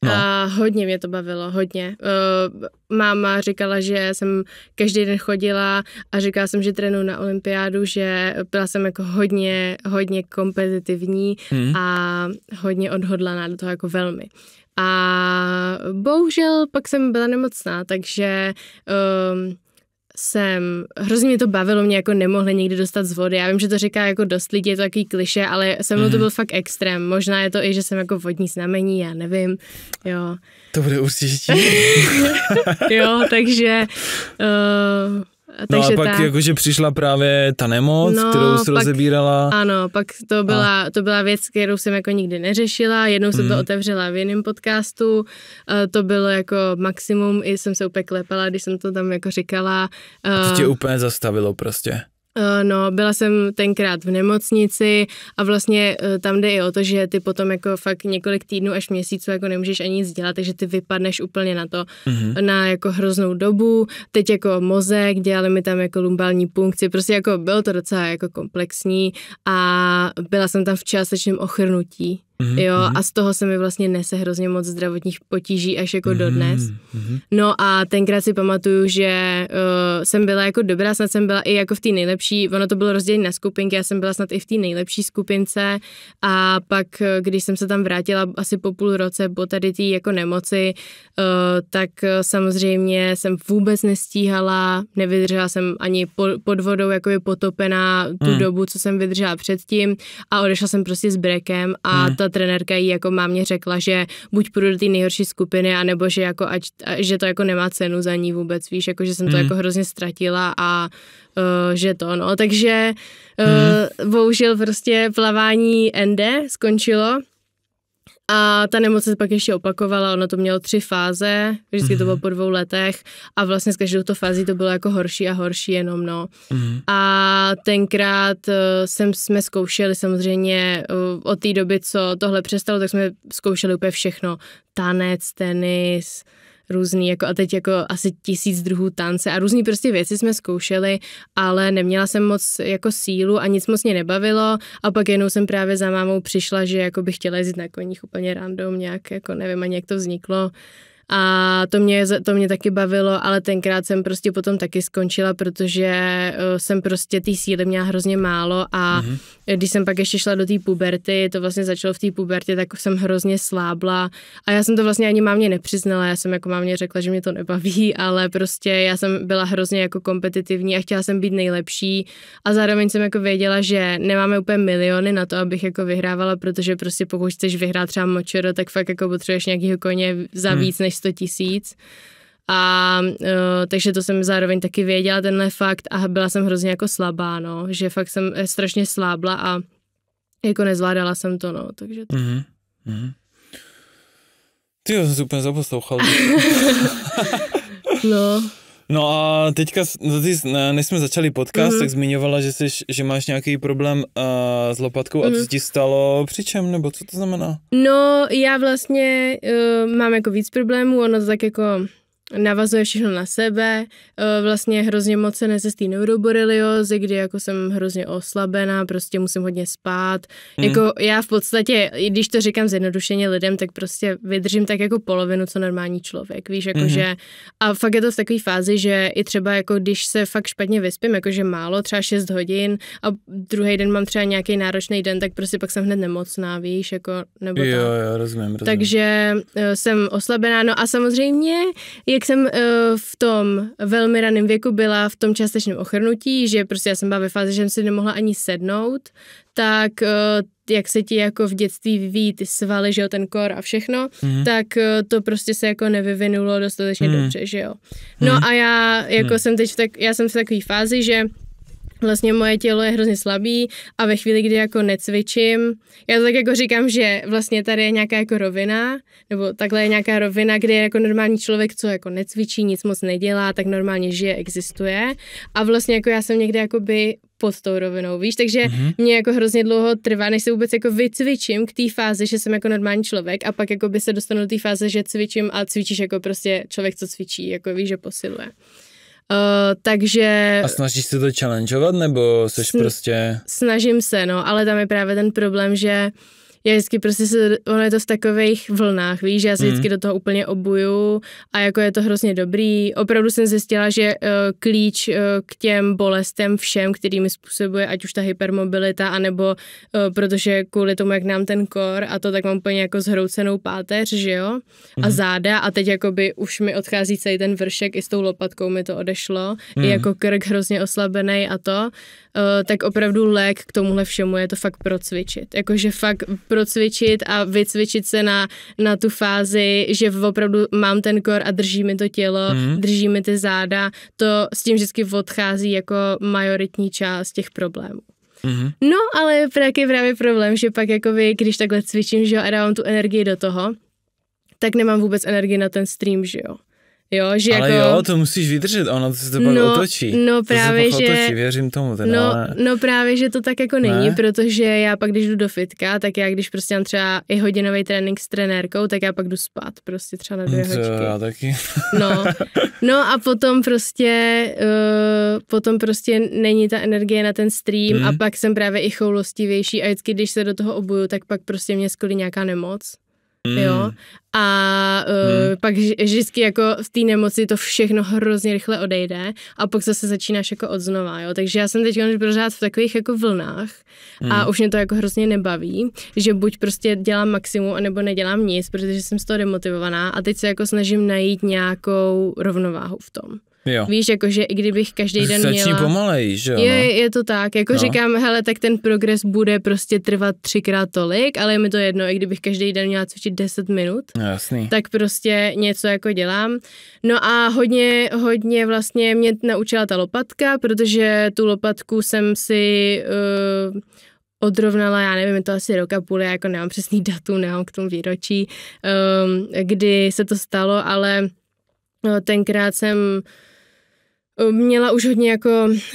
No. A hodně mě to bavilo, hodně. Uh, máma říkala, že jsem každý den chodila a říkala jsem, že trénu na olympiádu, že byla jsem jako hodně, hodně kompetitivní mm. a hodně odhodlaná do toho jako velmi. A bohužel pak jsem byla nemocná, takže um, jsem, hrozně mě to bavilo, mě jako nemohli nikdy dostat z vody. Já vím, že to říká jako dost lidí, je to takový kliše, ale se mnou to mhm. byl fakt extrém. Možná je to i, že jsem jako vodní znamení, já nevím, jo. To bude určitě. jo, takže uh, No a pak ta... jakože přišla právě ta nemoc, no, kterou jsi pak, rozebírala. Ano, pak to byla, a... to byla věc, kterou jsem jako nikdy neřešila, jednou jsem mm. to mhm. otevřela v jiném podcastu, eh, to bylo jako maximum, i jsem se úplně klepala, když jsem to tam jako říkala. A to tě eh, úplně zastavilo prostě. Eh, no, byla jsem tenkrát v nemocnici a vlastně eh, tam jde i o to, že ty potom jako fakt několik týdnů až měsíců jako nemůžeš ani nic dělat, takže ty vypadneš úplně na to, mm-hmm. na jako hroznou dobu. Teď jako mozek, dělali mi tam jako lumbální funkci, prostě jako bylo to docela jako komplexní a byla jsem tam v částečném ochrnutí. Mm-hmm. Jo, mm-hmm. a z toho se mi vlastně nese hrozně moc zdravotních potíží až jako mm-hmm. dodnes. Mm-hmm. No a tenkrát si pamatuju, že uh, jsem byla jako dobrá, snad jsem byla i jako v té nejlepší, ono to bylo rozdělené na skupinky, já jsem byla snad i v té nejlepší skupince a pak, eh, když jsem se tam vrátila asi po půl roce po tady té jako nemoci, uh, tak samozřejmě jsem vůbec nestíhala, nevydržela jsem ani po, pod vodou jako je potopená tu mm. dobu, co jsem vydržela předtím a odešla jsem prostě s brekem a mm. ta ta trenérka jí jako mámě řekla, že buď půjdu do té nejhorší skupiny, anebo že, jako ať, a, že to jako nemá cenu za ní vůbec, víš, jako že jsem to mm. jako hrozně ztratila a uh, že to, no, takže uh, mm. bohužel prostě plavání ND skončilo a ta nemoc se pak ještě opakovala, ono to mělo tři fáze, vždycky to bylo mhm. po dvou letech a vlastně s každou to fází to bylo jako horší a horší jenom, no. Mm. A tenkrát eh, jsem, jsme zkoušeli samozřejmě eh, od té doby, co tohle přestalo, tak jsme zkoušeli úplně všechno. Tanec, tenis, různý, jako a teď jako asi tisíc druhů tance a různý prostě věci jsme zkoušeli, ale neměla jsem moc jako sílu a nic moc mě nebavilo a pak jenom jsem právě za mámou přišla, že jako bych chtěla jezdit na koních úplně random nějak, jako nevím ani jak to vzniklo. A to mě, to mě taky bavilo, ale tenkrát jsem prostě potom taky skončila, protože eh, jsem prostě té síly měla hrozně málo a mm-hmm. když jsem pak ještě šla do té puberty, to vlastně začalo v té pubertě, tak jsem hrozně slábla a já jsem to vlastně ani mámě nepřiznala, já jsem jako mámě řekla, že mě to nebaví, ale prostě já jsem byla hrozně jako kompetitivní a chtěla jsem být nejlepší a zároveň jsem jako věděla, že nemáme úplně miliony na to, abych jako vyhrávala, protože prostě pokud chceš vyhrát třeba močero, tak fakt jako potřebuješ nějakýho koně za mhm. víc, mm. než 100 tisíc. A uh, takže to jsem zároveň taky věděla, tenhle fakt a byla jsem hrozně jako slabá, no, že fakt jsem e, strašně slábla a jako nezvládala jsem to, no, takže to... Mm-hmm. Ty, jsem si úplně zaposlouchal. no. No a teďka, no než jsme začali podcast, mm-hmm. tak zmiňovala, že, jsi, že máš nějaký problém uh, s lopatkou mm-hmm. a co mhm. ti stalo přičem, nebo co to znamená? No, já vlastně uh, mám jako víc problémů, ono to tak jako navazuje všechno na sebe, eh, vlastně hrozně moc se nezestý neuroboreliozy, kdy jako jsem hrozně oslabená, prostě musím hodně spát. Hmm. Jako já v podstatě, když to říkám zjednodušeně lidem, tak prostě vydržím tak jako polovinu, co normální člověk, víš, jako hmm. Že, a fakt je to v takové fázi, že i třeba jako když se fakt špatně vyspím, jakože málo, třeba 6 hodin a druhý den mám třeba nějaký náročný den, tak prostě pak jsem hned nemocná, víš, jako nebo jo, tak. jo, rozumím, rozumím. Takže eh, jsem oslabená, no a samozřejmě je jak jsem eh, v tom velmi raném věku byla v tom částečném ochrnutí, že prostě já jsem byla ve fázi, že jsem si nemohla ani sednout, tak eh, jak se ti jako v dětství vyvíjí ty svaly, že jo, ten kor a všechno, mm. tak eh, to prostě se jako nevyvinulo dostatečně mm. dobře, že jo. No mm. a já jako mm. jsem teď, tak, já jsem v takové fázi, že vlastně moje tělo je hrozně slabý a ve chvíli, kdy jako necvičím, já to tak jako říkám, že vlastně tady je nějaká jako rovina, nebo takhle je nějaká rovina, kde je jako normální člověk, co jako necvičí, nic moc nedělá, tak normálně žije, existuje a vlastně jako já jsem někde by pod tou rovinou, víš, takže mm-hmm. mě jako hrozně dlouho trvá, než se vůbec jako vycvičím k té fázi, že jsem jako normální člověk a pak jako by se dostanu do té fáze, že cvičím a cvičíš jako prostě člověk, co cvičí, jako víš, že posiluje. Uh, takže... A snažíš se to challengeovat, nebo jsi sn- prostě... Snažím se, no, ale tam je právě ten problém, že uh, já vždycky prostě se, ono je to v takových vlnách, víš, já se mm. vždycky do toho úplně obuju a jako je to hrozně dobrý. Opravdu jsem zjistila, že uh, klíč uh, k těm bolestem všem, kterými způsobuje, ať už ta hypermobilita, anebo uh, protože kvůli tomu, jak nám ten kor a to, tak mám úplně jako zhroucenou páteř, že jo, mm. a mhm. záda a teď jakoby už mi odchází celý ten vršek, i s tou lopatkou mi to odešlo, mm. i jako mhm. krk hrozně oslabený a to, uh, tak opravdu lék k tomuhle všemu je to fakt procvičit. Jakože fakt procvičit a vycvičit se na, na tu fázi, že opravdu mám ten kor a drží mi to tělo, mm. drží mi ty záda, to s tím vždycky odchází jako majoritní část těch problémů. Mm-hmm. No, ale je taky právě problém, že pak jakoby, když takhle cvičím, že jo, a dávám tu energii do toho, tak nemám vůbec energii na ten stream, že jo. Jo, že ale jako... jo, to musíš vydržet, ono to se to pak no, otočí. No právě, to se pak že... Otočí, věřím tomu. Teda, no, ale... no právě, že to tak jako není, ne? protože já pak, když jdu do fitka, tak já když prostě mám třeba i hodinový trénink s trenérkou, tak já pak jdu spát prostě třeba na dvě to hočky. já taky. no, no a potom prostě, uh, potom prostě není ta energie na ten stream hmm. a mhm. pak jsem právě i choulostivější a vždycky, když se do toho obuju, tak pak prostě mě skolí nějaká nemoc. Mm. Jo? A uh, mm. pak vždycky jako v té nemoci to všechno hrozně rychle odejde a pak zase začínáš jako od znova, jo. Takže já jsem teď pořád v takových jako vlnách a mm. už mě to jako hrozně nebaví, že buď prostě dělám maximum, anebo nedělám nic, protože jsem z toho demotivovaná a teď se jako snažím najít nějakou rovnováhu v tom. Jo. Víš, jakože i kdybych každý den Začni měla... pomalej, že jo? Je, no. je to tak, jako no. říkám, hele, tak ten progres bude prostě trvat třikrát tolik, ale je mi to jedno, i kdybych každý den měla cvičit 10 minut, no, jasný. tak prostě něco jako dělám. No a hodně, hodně vlastně mě naučila ta lopatka, protože tu lopatku jsem si... Uh, odrovnala, já nevím, je to asi rok a půl, já jako nemám přesný datum, nemám k tomu výročí, um, kdy se to stalo, ale no, tenkrát jsem měla už hodně jako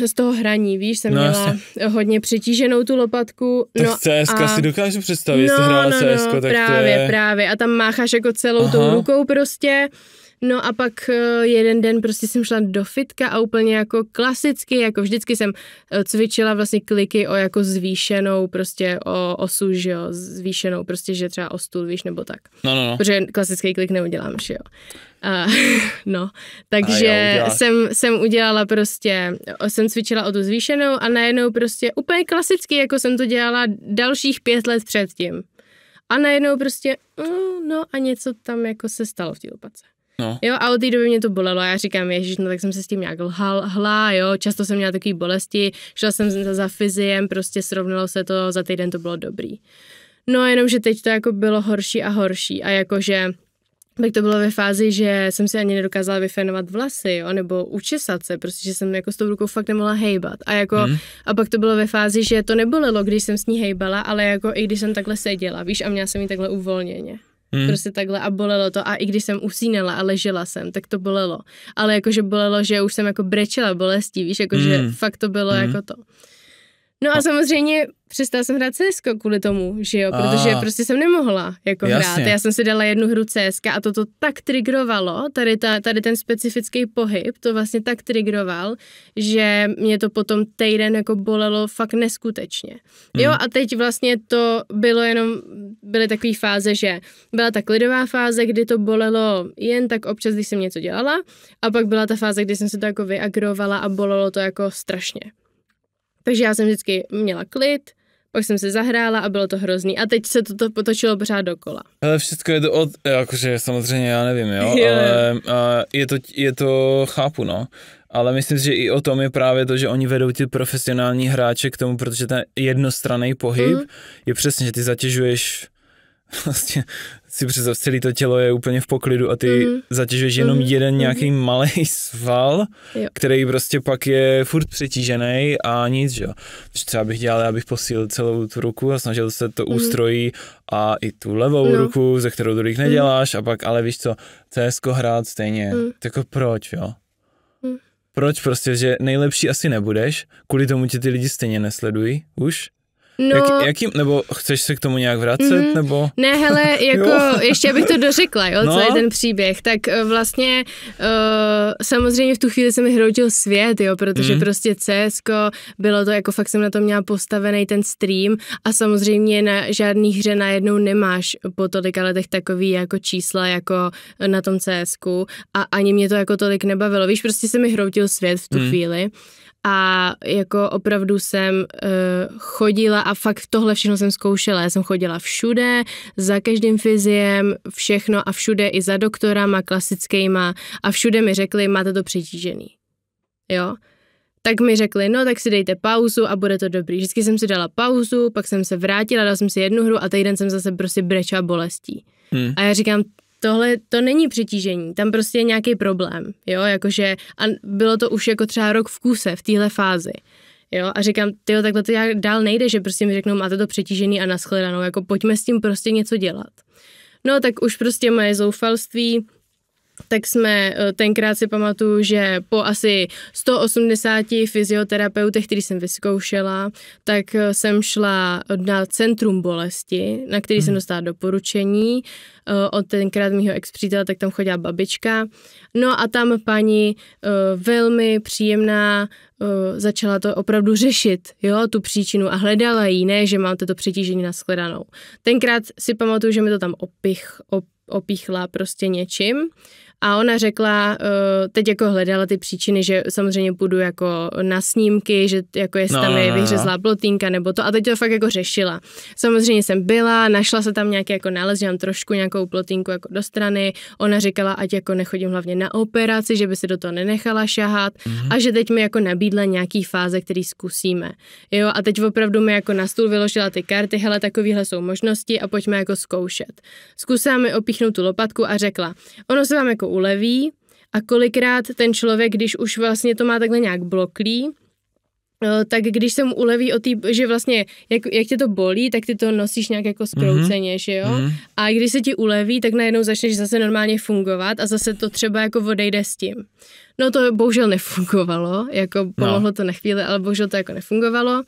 z toho hraní, víš, jsem no, měla jasně. hodně přetíženou tu lopatku. Tak no, CSK a... si dokážu představit, no, hrála no, CS, no, tak právě, to je... právě. A tam mácháš jako celou Aha. tou rukou prostě. No a pak eh, jeden den prostě jsem šla do fitka a úplně jako klasicky, jako vždycky jsem eh, cvičila vlastně kliky o jako zvýšenou prostě o osu, že jo, zvýšenou prostě, že třeba o stůl, víš, nebo tak. No, no, no. Protože klasický klik neudělám, že jo. A, no, takže a jsem, jsem udělala prostě, jsem cvičila o tu zvýšenou a najednou prostě úplně klasicky, jako jsem to dělala dalších pět let předtím. A najednou prostě, mm, no a něco tam jako se stalo v té lopatce. No. Jo, a od té doby mě to bolelo. Já říkám, ježiš, no tak jsem se s tím nějak lhal, hla, jo, často jsem měla takové bolesti, šla jsem za, za fyziem, prostě srovnalo se to, za týden to bylo dobrý. No jenom, že teď to jako bylo horší a horší a jakože tak to bylo ve fázi, že jsem si ani nedokázala vyfénovat vlasy, jo, nebo učesat se, protože jsem jako s tou rukou fakt nemohla hejbat. A, jako, hmm. a pak to bylo ve fázi, že to nebolelo, když jsem s ní hejbala, ale jako i když jsem takhle seděla, víš, a měla jsem ji takhle uvolněně. Hmm. Prostě takhle a bolelo to a i když jsem usínala a ležela jsem, tak to bolelo. Ale jakože bolelo, že už jsem jako brečela bolestí, víš, jakože hmm. fakt to bylo hmm. jako to. No a samozřejmě přestala jsem hrát CS kvůli tomu, že jo, protože a... prostě jsem nemohla jako Jasně. hrát. Já jsem si dala jednu hru CS a to to tak trigrovalo, tady, ta, tady ten specifický pohyb, to vlastně tak trigroval, že mě to potom týden jako bolelo fakt neskutečně. Hmm. Jo a teď vlastně to bylo jenom, byly takové fáze, že byla ta klidová fáze, kdy to bolelo jen tak občas, když jsem něco dělala a pak byla ta fáze, kdy jsem se to jako vyagrovala a bolelo to jako strašně. Takže já jsem vždycky měla klid, pak jsem se zahrála a bylo to hrozný. A teď se to to potočilo pořád dokola. Ale všechno je to od, jakože samozřejmě já nevím, jo, jo. ale a je, to, je to, chápu, no. Ale myslím si, že i o tom je právě to, že oni vedou ty profesionální hráče k tomu, protože ten jednostranný pohyb mm. je přesně, že ty zatěžuješ vlastně si představ, celé to tělo je úplně v poklidu a ty mm. zatěžuješ jenom mm. jeden mm. nějaký malý sval, jo. který prostě pak je furt přetížený a nic, že jo. Třeba bych dělal, abych posílil celou tu ruku a snažil se to mm. ústrojí a i tu levou no. ruku, ze kterou druhých mhm. neděláš mm. a pak, ale víš co, CS hrát stejně, mm. tak jako proč, jo mhm. proč prostě, že nejlepší asi nebudeš, kvůli tomu tě ty lidi stejně nesledují už No, Jak, jaký, nebo chceš se k tomu nějak vracet, mm, nebo? Ne, hele, jako ještě bych to dořekla, jo, no. celý ten příběh, tak eh, vlastně uh, samozřejmě v tu chvíli se mi hroutil svět, jo, protože mm. prostě CSK bylo to, jako fakt jsem na to měla postavený ten stream a samozřejmě na žádný hře najednou nemáš po tolika letech takový jako čísla jako na tom CSK a ani mě to jako tolik nebavilo, víš, prostě se mi hroutil svět v tu mm. chvíli a jako opravdu jsem uh, chodila a fakt tohle všechno jsem zkoušela. Já jsem chodila všude, za každým fyziem, všechno a všude i za doktorama klasickýma a všude mi řekli, máte to přetížený. Jo? Tak mi řekli, no tak si dejte pauzu a bude to dobrý. Vždycky jsem si dala pauzu, pak jsem se vrátila, dala jsem si jednu hru a týden jsem zase prostě breča bolestí. Hmm. A já říkám, tohle to není přetížení, tam prostě je nějaký problém, jo, jakože a bylo to už jako třeba rok v kuse v téhle fázi. Jo, a říkám, ty takhle to dál nejde, že prostě mi řeknou, máte to přetížený a naschledanou, jako pojďme s tím prostě něco dělat. No tak už prostě moje zoufalství, tak jsme eh, tenkrát si pamatuju, že po asi 180 fyzioterapeutech, který jsem vyzkoušela, tak eh, jsem šla na centrum bolesti, na který hmm. jsem dostala doporučení eh, od tenkrát mýho ex tak tam chodila babička. No a tam paní velmi příjemná začala to opravdu řešit, jo, tu příčinu a hledala ji, ne, že mám toto přetížení na shledanou. Tenkrát si pamatuju, že mi to tam opich, op, opíchla prostě něčím a ona řekla, eh, teď jako hledala ty příčiny, že samozřejmě půjdu jako na snímky, že jako tam no, tam no, no. vyhřezlá no. plotínka nebo to. A teď to fakt jako řešila. Samozřejmě jsem byla, našla se tam nějaký jako nález, že mám trošku nějakou plotínku jako do strany. Ona říkala, ať jako nechodím hlavně na operaci, že by se do toho nenechala šahat mm-hmm. a že teď mi jako nabídla nějaký fáze, který zkusíme. Jo, a teď opravdu mi jako na stůl vyložila ty karty, hele, takovýhle jsou možnosti a pojďme jako zkoušet. Zkusila mi opíchnout tu lopatku a řekla, ono se vám jako uleví a kolikrát ten člověk, když už vlastně to má takhle nějak bloklý, eh, tak když se mu uleví o tý, že vlastně, jak, jak tě to bolí, tak ty to nosíš nějak jako zkrouceně, mhm. mm-hmm. že jo? Mm-hmm. A když se ti uleví, tak najednou začneš zase normálně fungovat a zase to třeba jako odejde s tím. No to bohužel nefungovalo, jako no. pomohlo no. to na chvíli, ale bohužel to jako nefungovalo.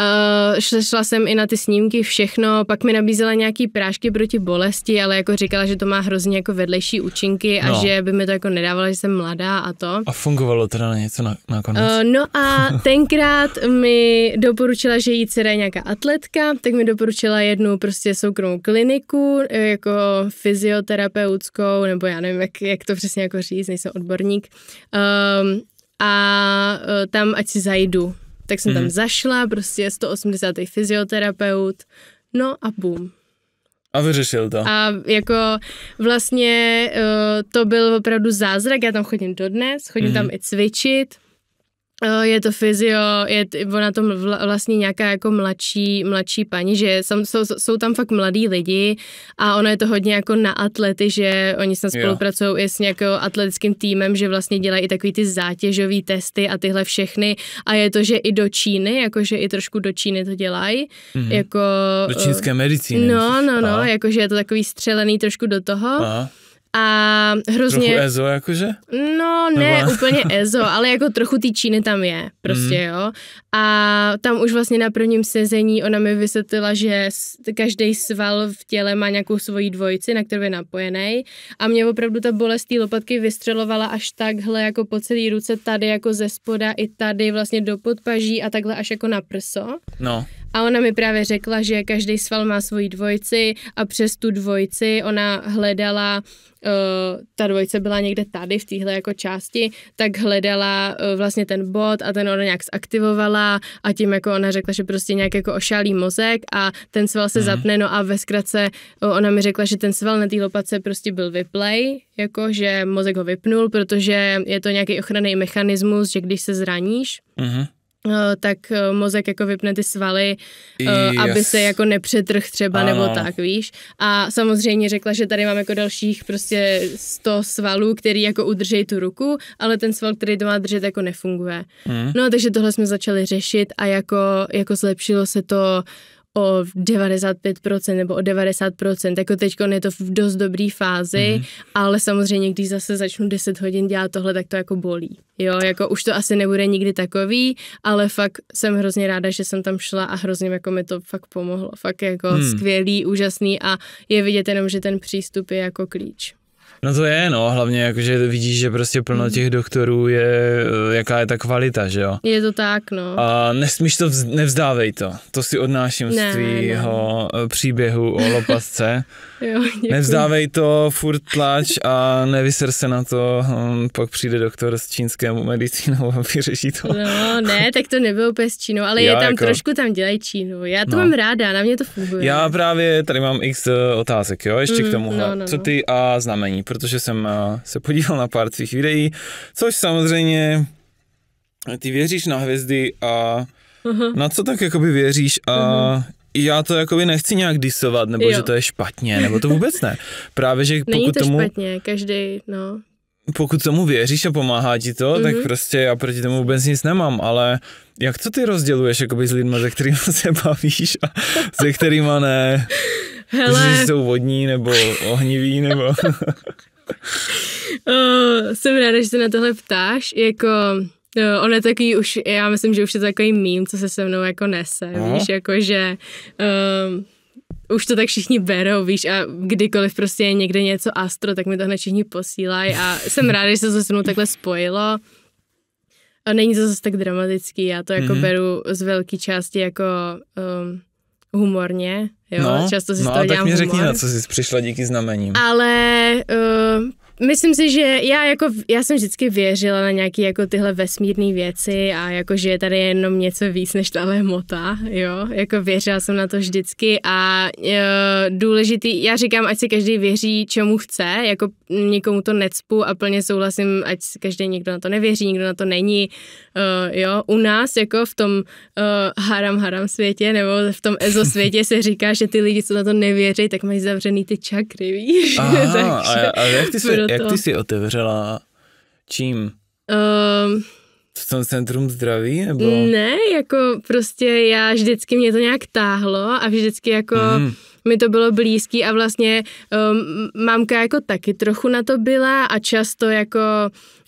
Uh, šla, šla jsem i na ty snímky, všechno, pak mi nabízela nějaký prášky proti bolesti, ale jako říkala, že to má hrozně jako vedlejší účinky a no. že by mi to jako nedávala, že jsem mladá a to. A fungovalo teda na něco na, konec? Uh, no a tenkrát mi doporučila, že jí dcera je nějaká atletka, tak mi doporučila jednu prostě soukromou kliniku, eh, jako fyzioterapeutskou, nebo já nevím, jak, jak to přesně jako říct, nejsem odborník. Um, a eh, tam ať si zajdu tak jsem hmm. tam mhm. zašla, prostě 180. fyzioterapeut, no a bum. A vyřešil to. A jako vlastně uh, to byl opravdu zázrak, já tam chodím dodnes, chodím mm-hmm. tam mhm. i cvičit, Eh, je to fyzio, je ona tom vlastně nějaká jako mladší, mladší paní, že jsou, jsou tam fakt mladí lidi a ono je to hodně jako na atlety, že oni se spolupracují yeah. i s nějakým atletickým týmem, že vlastně dělají i takový ty zátěžové testy a tyhle všechny a je to, že i do Číny, jakože i trošku do Číny to dělají. Mm-hmm. Jako, do čínské eh, medicíny. No, no, no, a? jakože je to takový střelený trošku do toho. Aha. A hrozně... Trochu EZO jakože? No ne Nebo... úplně EZO, ale jako trochu ty Číny tam je prostě, mm. jo. A tam už vlastně na prvním sezení ona mi vysvětlila, že každý sval v těle má nějakou svoji dvojici, na kterou je napojený. A mě opravdu ta bolest té lopatky vystřelovala až takhle jako po celý ruce, tady jako ze spoda i tady vlastně do podpaží a takhle až jako na prso. No. A ona mi právě řekla, že každý sval má svoji dvojici a přes tu dvojici ona hledala, eh, ta dvojice byla někde tady v téhle jako části, tak hledala eh, vlastně ten bod a ten ona nějak zaktivovala a tím jako ona řekla, že prostě nějak jako ošálí mozek a ten sval se mm. zapne, no a ve zkratce eh, ona mi řekla, že ten sval na té lopatce prostě byl vyplay, jako že mozek ho vypnul, protože je to nějaký ochranný mechanismus, že když se zraníš, mm Eh, tak eh, mozek jako vypne ty svaly, yes. Eh, aby se jako nepřetrh třeba ano. nebo tak, víš. A samozřejmě řekla, že tady mám jako dalších prostě 100 svalů, který jako udržej tu ruku, ale ten sval, který to má držet, jako nefunguje. Hmm. No takže tohle jsme začali řešit a jako, jako zlepšilo se to o 95% nebo o 90%, jako teď je to v dost dobrý fázi, mm-hmm. ale samozřejmě, když zase začnu 10 hodin dělat tohle, tak to jako bolí. Jo, jako už to asi nebude nikdy takový, ale fakt jsem hrozně ráda, že jsem tam šla a hrozně jako mi to fakt pomohlo. Fakt jako hmm. skvělý, úžasný a je vidět jenom, že ten přístup je jako klíč. No to je, no, hlavně jakože vidíš, že prostě plno mhm. těch doktorů je, eh, jaká je ta kvalita, že jo? Je to tak, no. A nesmíš to, vz, nevzdávej to, to si odnáším ne, z tvýho ne. Eh, příběhu o lopatce. jo, Nevzdávej to, furt tlač a nevyser se na to, hm, pak přijde doktor s čínskému medicínou a vyřeší to. no, ne, tak to nebylo úplně s Čínou, ale Já je tam jako... trošku, tam dělají Čínu, já to no. mám ráda, na mě to funguje. Já právě tady mám x eh, otázek, jo, ještě mm, k mhm, tomu, no, no. Co no. ty a znamení, protože jsem eh, se podíval na pár svých videí, což samozřejmě ty věříš na hvězdy a uh-huh. na co tak jakoby věříš a uh-huh. já to jakoby nechci nějak disovat, nebo jo. že to je špatně, nebo to vůbec ne. Právě, že pokud Není to tomu... špatně, každý, no. Pokud tomu věříš a pomáhá ti to, mm-hmm. tak mhm. prostě já proti tomu vůbec nic nemám, ale jak to ty rozděluješ jakoby s lidmi, se kterými se bavíš a se kterými ne? Hele. Že jsou vodní nebo ohniví nebo... uh, jsem ráda, že se na tohle ptáš, jako... No, on je takový už, já myslím, že už je to takový mím, co se se mnou jako nese, no. víš, jako že um, už to tak všichni berou, víš, a kdykoliv prostě je někde něco astro, tak mi to hned všichni posílají a jsem ráda, že se to se mnou takhle spojilo. A není to zase tak dramatický, já to jako mm-hmm. beru z velké části jako um, humorně, jo, no, často si no, to dělám No tak mi řekni, no, humor. na co jsi přišla díky znamením. Ale uh, myslím si, že já jako, já jsem vždycky věřila na nějaké jako tyhle vesmírné věci a jako, že je tady jenom něco víc než tahle mota, jo, jako věřila jsem na to vždycky a e, důležitý, já říkám, ať si každý věří, čemu chce, jako nikomu to necpu a plně souhlasím, ať každý někdo na to nevěří, nikdo na to není, e, jo, u nás jako v tom e, haram haram světě nebo v tom ezo světě se říká, že ty lidi, co na to nevěří, tak mají zavřený ty čakry, víš, Aha, Takže, a, a jak ty se, jak ty jsi otevřela? Čím? Um, v tom centrum zdraví? Nebo? Ne, jako prostě já vždycky mě to nějak táhlo a vždycky jako mm. mi to bylo blízký a vlastně um, mamka jako taky trochu na to byla a často jako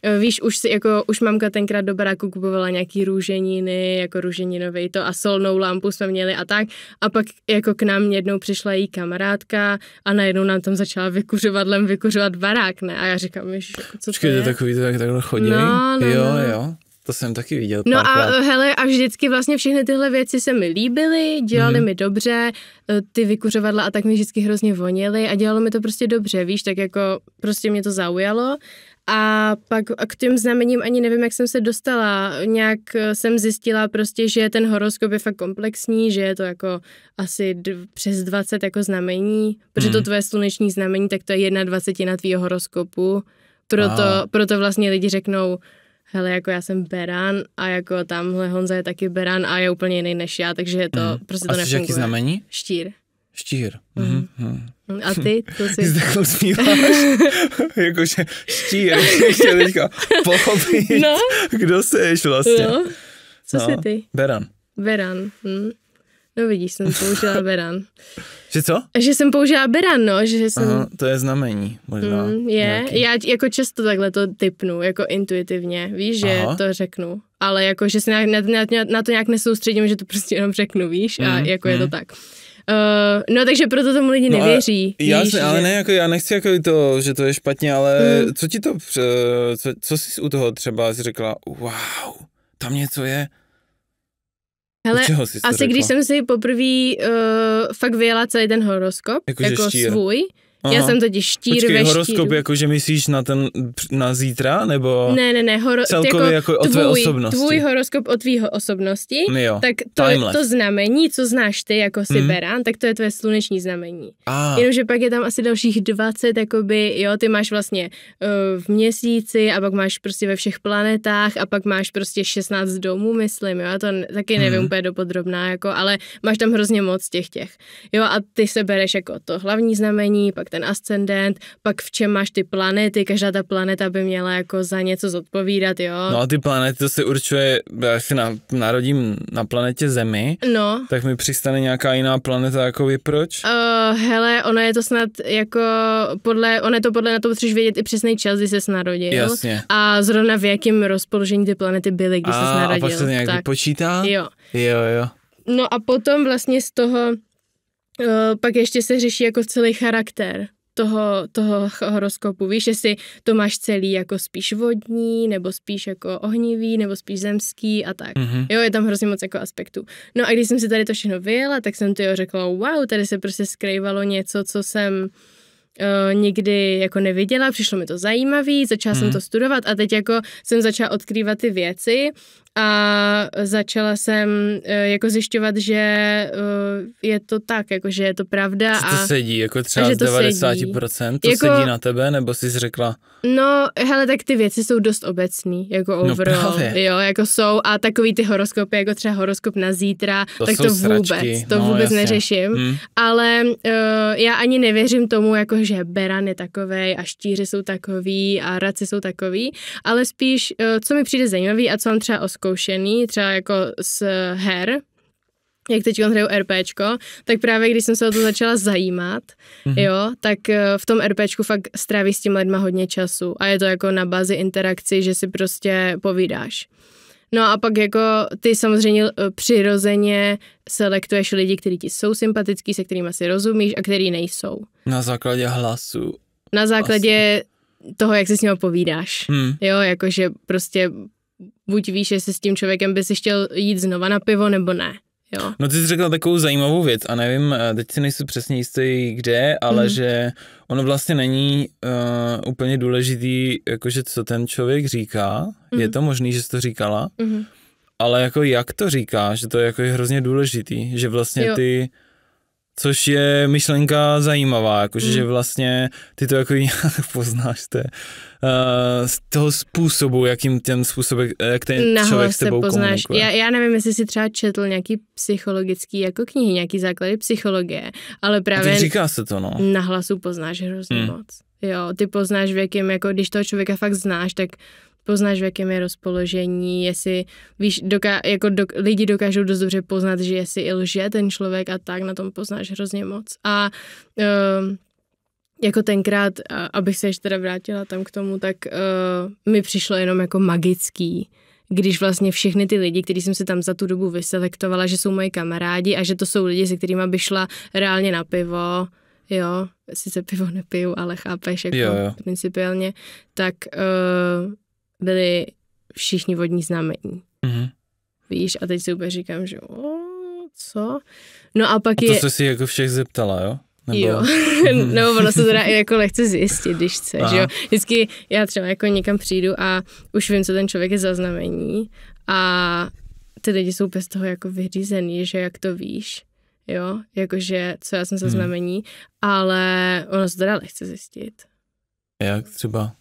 Eh, víš, už, si, jako, už mamka tenkrát do baráku kupovala nějaký růženiny, jako růženinový to a solnou lampu jsme měli a tak. A pak jako k nám jednou přišla její kamarádka a najednou nám tam začala lem vykuřovat barák, ne? A já říkám, že jako, co Počkej, to je? takový to tak, takhle chodí? No, no, jo, no. jo. To jsem taky viděl. No a krát. hele, a vždycky vlastně všechny tyhle věci se mi líbily, dělaly mm. mi dobře, eh, ty vykuřovadla a tak mi vždycky hrozně vonily a dělalo mi to prostě dobře, víš, tak jako prostě mě to zaujalo a pak a k těm znamením ani nevím, jak jsem se dostala. Nějak eh, jsem zjistila prostě, že ten horoskop je fakt komplexní, že je to jako asi d- přes 20 jako znamení, protože hmm. to mhm. tvoje sluneční znamení, tak to je jedna dvacetina tvýho horoskopu. Proto, a. proto vlastně lidi řeknou, hele, jako já jsem beran a jako tamhle Honza je taky beran a je úplně jiný než já, takže je to, hmm. prostě to a jaký znamení? Štír. Štír. Mm-hmm. Mm-hmm. A ty? Co jsi? takhle tak usmíváš, jakože štír, chtěl teďka pochopit, no? kdo jsi vlastně. No. Co no. jsi ty? Beran. Beran. Hm. No vidíš, jsem použila beran. že co? Že jsem použila beran, no. Že jsem... Aha, to je znamení možná. Mm, je, nějaký. já jako často takhle to typnu, jako intuitivně, víš, Aha. že to řeknu. Ale jako, že se na, na, na, na to nějak nesoustředím, že to prostě jenom řeknu, víš, mm, a hm, jako mm. je to hm. tak. Uh, no takže proto tomu lidi no nevěří. Já jasně, že... ale ne, jako já nechci jako to, že to je špatně, ale hmm. co ti to, co, co jsi u toho třeba jsi řekla, wow, tam něco je. Hele, asi řekla? když jsem si poprvé uh, fakt vyjela celý ten horoskop, jako, jako svůj, Aha. Já jsem totiž štír Počkej, ve horoskop, štíru. jako že myslíš na ten, na zítra, nebo ne, ne, ne, horo, celkově jako, jako o tvé tvůj, osobnosti. Tvůj horoskop o tvýho osobnosti, no jo, tak to, to znamení, co znáš ty jako mhm. Siberán, tak to je tvoje sluneční znamení. Ah. Jenomže pak je tam asi dalších 20, jakoby, jo, ty máš vlastně uh, v měsíci a pak máš prostě ve všech planetách a pak máš prostě 16 domů, myslím, jo, a to taky nevím mm. úplně dopodrobná, jako, ale máš tam hrozně moc těch těch, jo, a ty se bereš jako to hlavní znamení, pak ten ascendent, pak v čem máš ty planety, každá ta planeta by měla jako za něco zodpovídat, jo. No a ty planety, to se určuje, já si na, narodím na planetě Zemi, no. tak mi přistane nějaká jiná planeta, jako vy proč? Uh, hele, ono je to snad jako podle, ono je to podle na to potřebuješ vědět i přesný čas, kdy se narodil. Jasně. A zrovna v jakém rozpoložení ty planety byly, když se narodil. A pak se nějak tak. vypočítá? Jo. Jo, jo. No a potom vlastně z toho Eh, pak ještě se řeší jako celý charakter toho, toho horoskopu. Víš, jestli to máš celý jako spíš vodní, nebo spíš jako ohnivý, nebo spíš zemský a tak. Mm-hmm. Jo, je tam hrozně moc jako aspektů. No a když jsem si tady to všechno vyjela, tak jsem to jo řekla, wow, tady se prostě skrývalo něco, co jsem uh, nikdy jako neviděla, přišlo mi to zajímavý, začala mm-hmm. jsem mhm. to studovat a teď jako jsem začala odkrývat ty věci a začala jsem e, jako zjišťovat, že e, je to tak, jako že je to pravda. Co to a, sedí, jako třeba z 90%? To jako, sedí na tebe, nebo jsi řekla? No, hele, tak ty věci jsou dost obecný, jako no overall. No právě. Jo, jako jsou a takový ty horoskopy, jako třeba horoskop na zítra, to tak to vůbec, sračky. to no, vůbec jasně. neřeším. Hmm. Ale uh, já ani nevěřím tomu, jako že beran je takovej a štíři jsou takový a raci jsou takový, ale spíš, uh, co mi přijde zajímavý a co mám třeba zkoušený, třeba jako z her, jak teď hraju RPčko, tak právě když jsem se o to začala zajímat, mm-hmm. jo, tak eh, v tom RPčku fakt strávíš s těma lidma hodně času a je to jako na bázi interakci, že si prostě povídáš. No a pak jako ty samozřejmě eh, přirozeně selektuješ lidi, kteří ti jsou sympatický, se kterými si rozumíš a který nejsou. Na základě hlasu. Na základě Asi. toho, jak si s ním povídáš. Hmm. Jo, jakože prostě buď víš, jestli s tím člověkem bys chtěl jít znova na pivo nebo ne. Jo. No ty jsi řekla takovou zajímavou věc a nevím, eh, teď si nejsem přesně jistý kde, ale mm. že ono vlastně není uh, úplně důležitý, jakože co ten člověk říká, mm. je mhm. to možný, že jsi to říkala, mm. ale jako jak to říká, že to je jako je hrozně důležitý, že vlastně jo. ty Což je myšlenka zajímavá, jakože mm. že hmm. vlastně ty to jako nějak poznáš té, uh, eh, z toho způsobu, jakým ten způsob, jak ten Nahlas člověk s tebou poznáš. komunikuje. Já, já nevím, jestli jsi třeba četl nějaký psychologický jako knihy, nějaký základy psychologie, ale právě... A říká se to, no. Na hlasu poznáš hrozně mm. moc. Jo, ty poznáš, v jakém, jako když toho člověka fakt znáš, tak poznáš, v jakém je rozpoložení, jestli víš, doká, jako do, lidi dokážou dost dobře poznat, že jestli i lže ten člověk a tak, na tom poznáš hrozně moc. A uh, jako tenkrát, abych se ještě teda vrátila tam k tomu, tak uh, mi přišlo jenom jako magický, když vlastně všechny ty lidi, který jsem se tam za tu dobu vyselektovala, že jsou moji kamarádi a že to jsou lidi, se kterými by šla reálně na pivo, jo, sice pivo nepiju, ale chápeš, jako jo, jo. principiálně, tak uh, byli všichni vodní znamení. Mm-hmm. Víš, a teď si úplně říkám, že o, co? No a pak a to je... to si jako všech zeptala, jo? Nebo... Jo, nebo ono se teda i jako lehce zjistit, když chce, že jo. Vždycky já třeba jako někam přijdu a už vím, co ten člověk je za znamení a ty lidi jsou bez toho jako vyřízený, že jak to víš, jo, jakože co já jsem za hmm. znamení, hmm. ale ono se teda lehce zjistit. Jak třeba?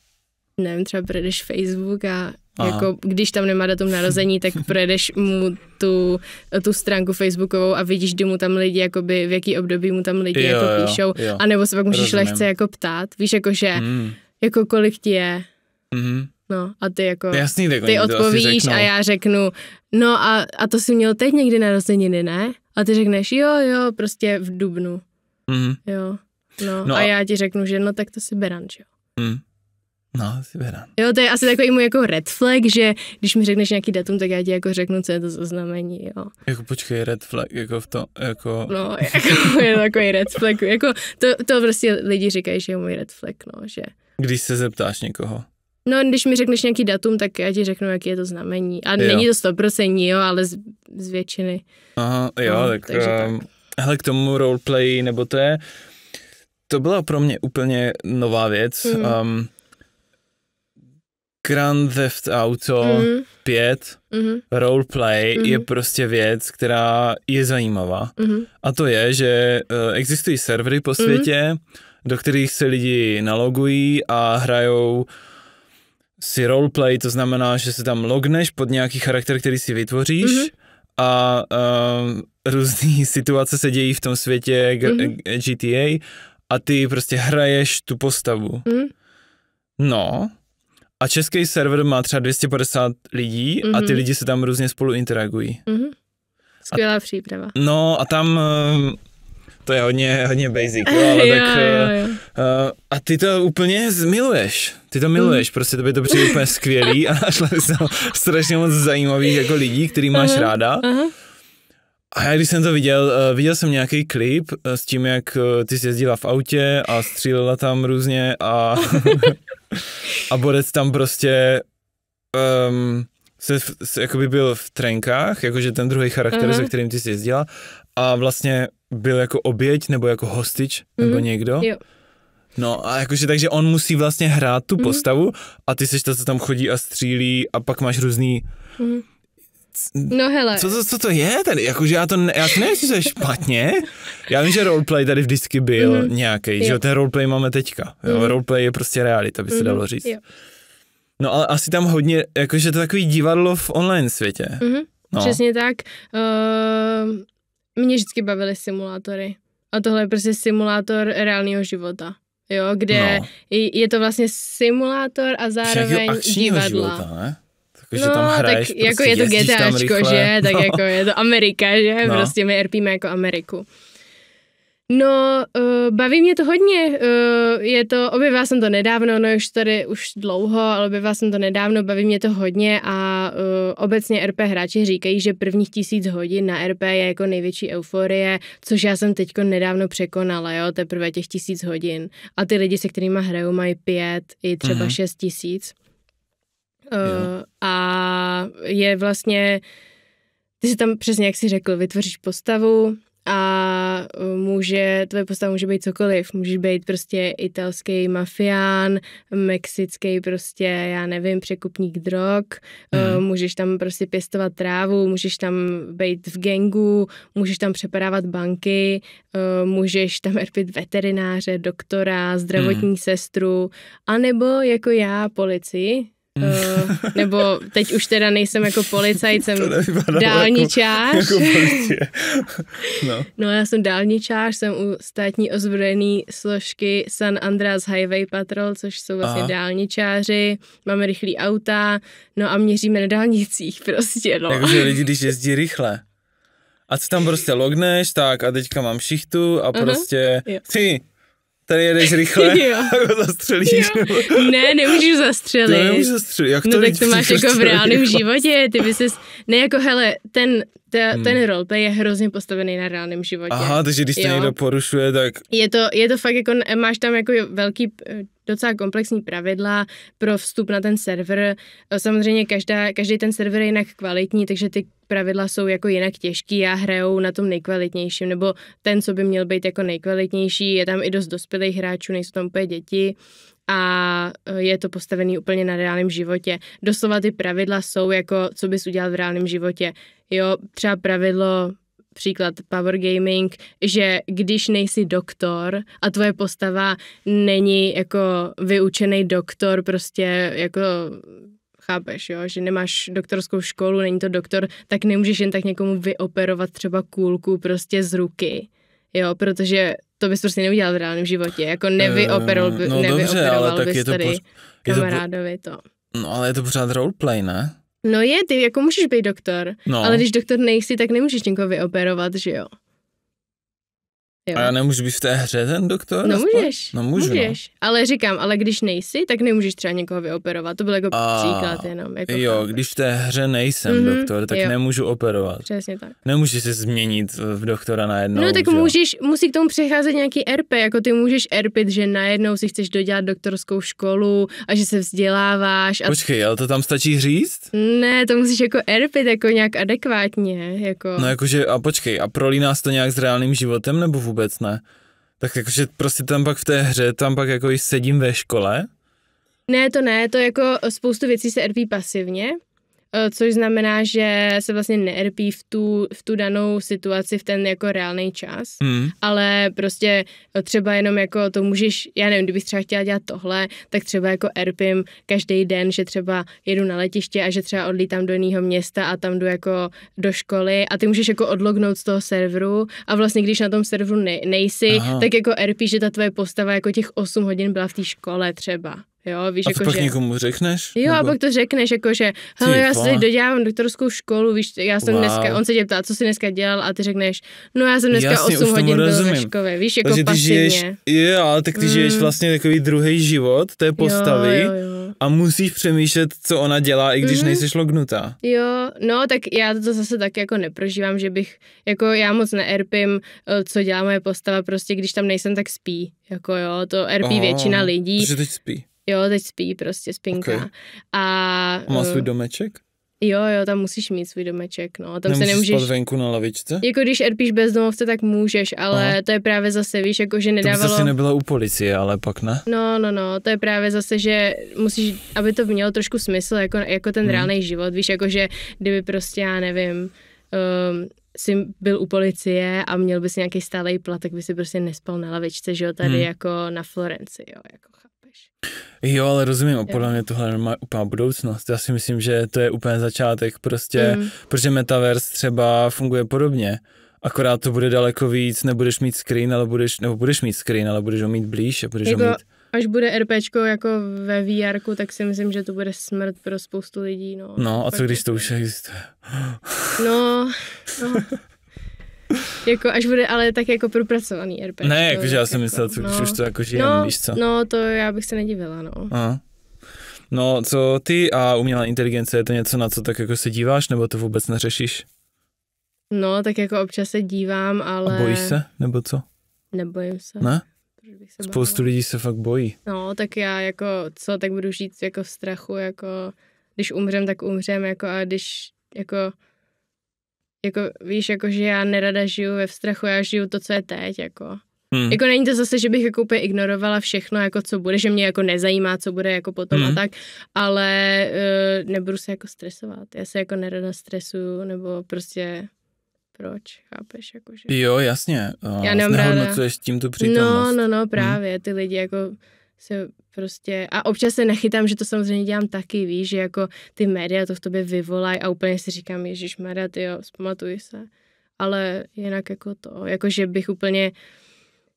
nevím, třeba projedeš Facebook a Aha. jako, když tam nemá datum narození, tak projedeš mu tu, tu stránku Facebookovou a vidíš, kdy mu tam lidi, jakoby, v jaký období mu tam lidi jo, jako píšou, jo, jo. nebo se pak můžeš Rozumím. lehce jako ptát, víš, jako že, mm. jako kolik ti je. mm No a ty jako, Jasný, tak ty odpovíš a já řeknu, no a, a to si měl teď někdy narozeniny, ne? A ty řekneš, jo, jo, prostě v Dubnu. mm Jo, no, no a, a já ti řeknu, že no tak to si beran, že jo. Mm. No, si vedám. Jo, to je asi takový můj jako red flag, že když mi řekneš nějaký datum, tak já ti jako řeknu, co je to za znamení, jo. Jako počkej, red flag, jako v tom, jako... No, jako je takový red flag, jako to, to prostě lidi říkají, že je můj red flag, no, že... Když se zeptáš někoho. No, když mi řekneš nějaký datum, tak já ti řeknu, jaký je to znamení. A jo. není to stoprocentní, jo, ale z, z většiny. Aha, jo, no, tak, takže um, tak. Hele, k tomu roleplay, nebo to je... To byla pro mě úplně nová věc. Mm. Um, Grand Theft Auto mm-hmm. 5 mm-hmm. roleplay mm-hmm. je prostě věc, která je zajímavá. Mm-hmm. A to je, že e, existují servery po mhm. světě, mm-hmm. do kterých se lidi nalogují a hrajou si roleplay, to znamená, že se tam logneš pod nějaký charakter, který si vytvoříš mm-hmm. a uh, e, různé situace se dějí v tom světě mm-hmm. GTA a ty prostě hraješ tu postavu. Mm-hmm. No, a český server má třeba 250 lidí mm-hmm. a ty mhm. lidi se tam různě spolu interagují. Mm-hmm. Skvělá a, příprava. No a tam ehm, to je hodně, hodně basic, jo, ale jo, tak... Jo, eh, jo. Eh, a ty to úplně miluješ, ty to miluješ, mm. prostě to by to přijde úplně skvělý a našla jsi strašně moc zajímavých jako lidí, který máš uh-huh, ráda. Uh-huh. A já když jsem to viděl, eh, viděl jsem nějaký klip s tím, jak ty jsi jezdila v autě a střílela tam různě a A Borec tam prostě um, se, se, jakoby byl v trenkách, jakože ten druhý charakter, mm-hmm. se kterým ty jsi jezdila a vlastně byl jako oběť nebo jako hostič mm-hmm. nebo mhm. někdo. Jo. No a jakože takže on musí vlastně hrát tu mm-hmm. postavu a ty seš ta, co tam chodí a střílí a pak máš různý mm-hmm. No hele. Co, co, co to je tady? Jakože já to, ne, já to nevím, že to je špatně. Já vím, že roleplay tady vždycky byl mm-hmm. nějaký, že ten roleplay máme teďka. Jo, mm-hmm. Roleplay je prostě realita, by se mm-hmm. dalo říct. Jo. No ale asi tam hodně, jakože to je takový divadlo v online světě. Mm-hmm. No. Přesně tak. Uh, mě vždycky bavily simulátory. A tohle je prostě simulátor reálného života. Jo, kde no. je to vlastně simulátor a zároveň divadla. Života, ne? jakože no, tam hraješ, tak jako prostě jako je to GTAčko, že, tak no. jako je to Amerika, že, no. prostě my RPíme jako Ameriku. No, uh, baví mě to hodně, uh, je to, objevila jsem to nedávno, no už tady už dlouho, ale objevila jsem to nedávno, baví mě to hodně a uh, obecně RP hráči říkají, že prvních tisíc hodin na RP je jako největší euforie, což já jsem teďko nedávno překonala, jo, teprve těch tisíc hodin. A ty lidi, se kterými hraju, mají pět i třeba mm-hmm. šest tisíc. Uh, a je vlastně, ty si tam přesně, jak jsi řekl, vytvoříš postavu a eh, může, tvoje postava může být cokoliv. Můžeš být prostě italský mafián, mexický prostě, já nevím, překupník drog, mm. můžeš tam prostě pěstovat trávu, můžeš tam být v gengu, můžeš tam přepadávat banky, můžeš tam erpit veterináře, doktora, zdravotní mm. sestru, anebo jako já, policii, Uh, nebo teď už teda nejsem jako policajt, jsem jako- dálničář. Jako, jako no. no já jsem dálničář, jsem u státní ozbrojené složky San Andreas Highway Patrol, což jsou vlastně Aha. dálničáři, máme rychlý auta, no a měříme na dálnicích prostě, no. Takže lidi, když jezdí rychle, a co tam prostě logneš, tak a teďka mám šichtu a prostě, jo. ty, tady jedeš rychle jo. a ho zastřelíš. Jo. Ne, nemůžu zastřelit. To no, nemůžu zastřelit. Jak no, to no tak to máš jako v reálném životě, ty bys jsi, ne jako hele, ten, ta, hmm. ten roleplay je hrozně postavený na reálném životě. Aha, takže když to někdo porušuje, tak... Je to, je to fakt jako, máš tam jako velký docela komplexní pravidla pro vstup na ten server. E, samozřejmě každá, každý ten server je jinak kvalitní, takže ty pravidla jsou jako jinak těžký a hrajou na tom nejkvalitnějším, nebo ten, co by měl být jako nejkvalitnější, je tam i dost dospělých hráčů, nejsou tam úplně děti a e, je to postavený úplně na reálném životě. Doslova ty pravidla jsou jako, co bys udělal v reálném životě. Jo, třeba pravidlo příklad Power Gaming, že když nejsi doktor a tvoje postava není jako vyučený doktor, prostě jako chápeš, jo, že nemáš doktorskou školu, není to doktor, tak nemůžeš jen tak někomu vyoperovat třeba kůlku prostě z ruky, jo, protože to bys prostě neudělal v reálném životě, jako eh, nevyoperoval, by, no, nevyoperoval dobře, ale tak bys je to tady je kamarádovi to. No ale je to pořád roleplay, ne? No je, ty jako můžeš být doktor, no. ale když doktor nejsi, tak nemůžeš někoho vyoperovat, že jo? Jo. A já nemůžu být v té hře ten doktor? No můžeš. No můžu, no. můžeš. No. Ale říkám, ale když nejsi, tak nemůžeš třeba někoho vyoperovat. To byl jako a, příklad jenom. Jako jo, chápe. když v té hře nejsem mm-hmm, doktor, tak jo. nemůžu operovat. Přesně tak. Nemůžeš se změnit v doktora najednou. No tak že? můžeš, musí k tomu přecházet nějaký RP, jako ty můžeš RPit, že najednou si chceš dodělat doktorskou školu a že se vzděláváš. A... Počkej, ale to tam stačí říct? Ne, to musíš jako RPit jako nějak adekvátně. Jako... No jakože, a počkej, a prolíná se to nějak s reálným životem nebo vůbec ne. Tak jakože prostě tam pak v té hře, tam pak jako i sedím ve škole? Ne, to ne, to jako spoustu věcí se erpí pasivně, Eh, což znamená, že se vlastně neerpí v tu, v tu danou situaci, v ten jako reálný čas, mm. ale prostě eh, třeba jenom jako to můžeš, já nevím, kdybych třeba chtěla dělat tohle, tak třeba jako erpím každý den, že třeba jedu na letiště a že třeba odlítám do jiného města a tam jdu jako do školy a ty můžeš jako odlognout z toho serveru a vlastně když na tom serveru ne, nejsi, Aha. tak jako erpíš, že ta tvoje postava jako těch 8 hodin byla v té škole třeba. Jo, víš, a jako, pak že... někomu řekneš? Jo, nebo... a pak to řekneš, jako, že hele, já si dodělám doktorskou školu, víš, já jsem wow. dneska, on se tě ptá, co jsi dneska dělal a ty řekneš, no já jsem dneska Jasně, 8 hodin byl ve škole, víš, jako Takže ty pasivně. Žiješ, jo, ale tak ty mm. žiješ vlastně takový druhý život té postavy jo, jo, jo. a musíš přemýšlet, co ona dělá, i když mm. nejsi lognutá. Jo, no tak já to zase tak jako neprožívám, že bych, jako já moc neerpím, eh, co dělá moje postava, prostě když tam nejsem, tak spí, jako jo, to RP oh, většina lidí. Že teď spí. Jo, teď spí prostě, spinka. Okay. A, Má eh, svůj domeček? Jo, jo, tam musíš mít svůj domeček, no. Tam se nemůžeš... spát venku na lavičce? Jako když erpíš bezdomovce, tak můžeš, ale Aha. to je právě zase, víš, jako že nedávalo... To by nebyla u policie, ale pak ne? No, no, no, to je právě zase, že musíš, aby to mělo trošku smysl, jako, jako ten hmm. reálný život, víš, jako že kdyby prostě, já nevím, um, jsi byl u policie a měl bys nějaký stálej plat, tak by si prostě nespal na lavičce, že jo, tady hmm. jako na Florenci, jo, jako děláš. Jo, ale rozumím, jo. podle mě tohle má úplná budoucnost. Já si myslím, že to je úplně začátek prostě, mm. protože metaverse třeba funguje podobně. Akorát to bude daleko víc, nebudeš mít screen, ale budeš, nebo budeš mít screen, ale budeš ho mít blíž a budeš jako, ho mít... Až bude RPčko jako ve vr tak si myslím, že to bude smrt pro spoustu lidí, no. No, a co když to jako- už existuje? No, no jako až bude ale tak jako propracovaný RPG. Ne, jakože já jsem jako, myslel, co, no, už to jako žijem, no, víš co. No, to já bych se nedivila, no. Aha. No, co ty a umělá inteligence, je to něco, na co tak jako se díváš, nebo to vůbec neřešíš? No, tak jako občas se dívám, ale... A bojíš se, nebo co? Nebojím se. Ne? se Spoustu bavila. lidí se fakt bojí. No, tak já jako, co, tak budu žít jako v strachu, jako když umřem, tak umřem, jako a když jako jako víš, jako že já nerada žiju ve strachu, já žiju to, co je teď, jako. Hmm. Jako není to zase, že bych jako úplně ignorovala všechno, jako co bude, že mě jako nezajímá, co bude jako potom hmm. a tak, ale uh, nebudu se jako stresovat. Já se jako nerada stresuju, nebo prostě proč, chápeš, jakože. Jo, jasně. Uh, já nemám ráda. tím tu přítomnost. No, no, no, hmm. právě, hmm. ty lidi jako se prostě, a občas se nechytám, že to samozřejmě dělám taky, víš, že jako ty média to v tobě vyvolají a úplně si říkám, Ježíš Maria, ty jo, zpamatuj se. Ale jinak jako to, jako že bych úplně,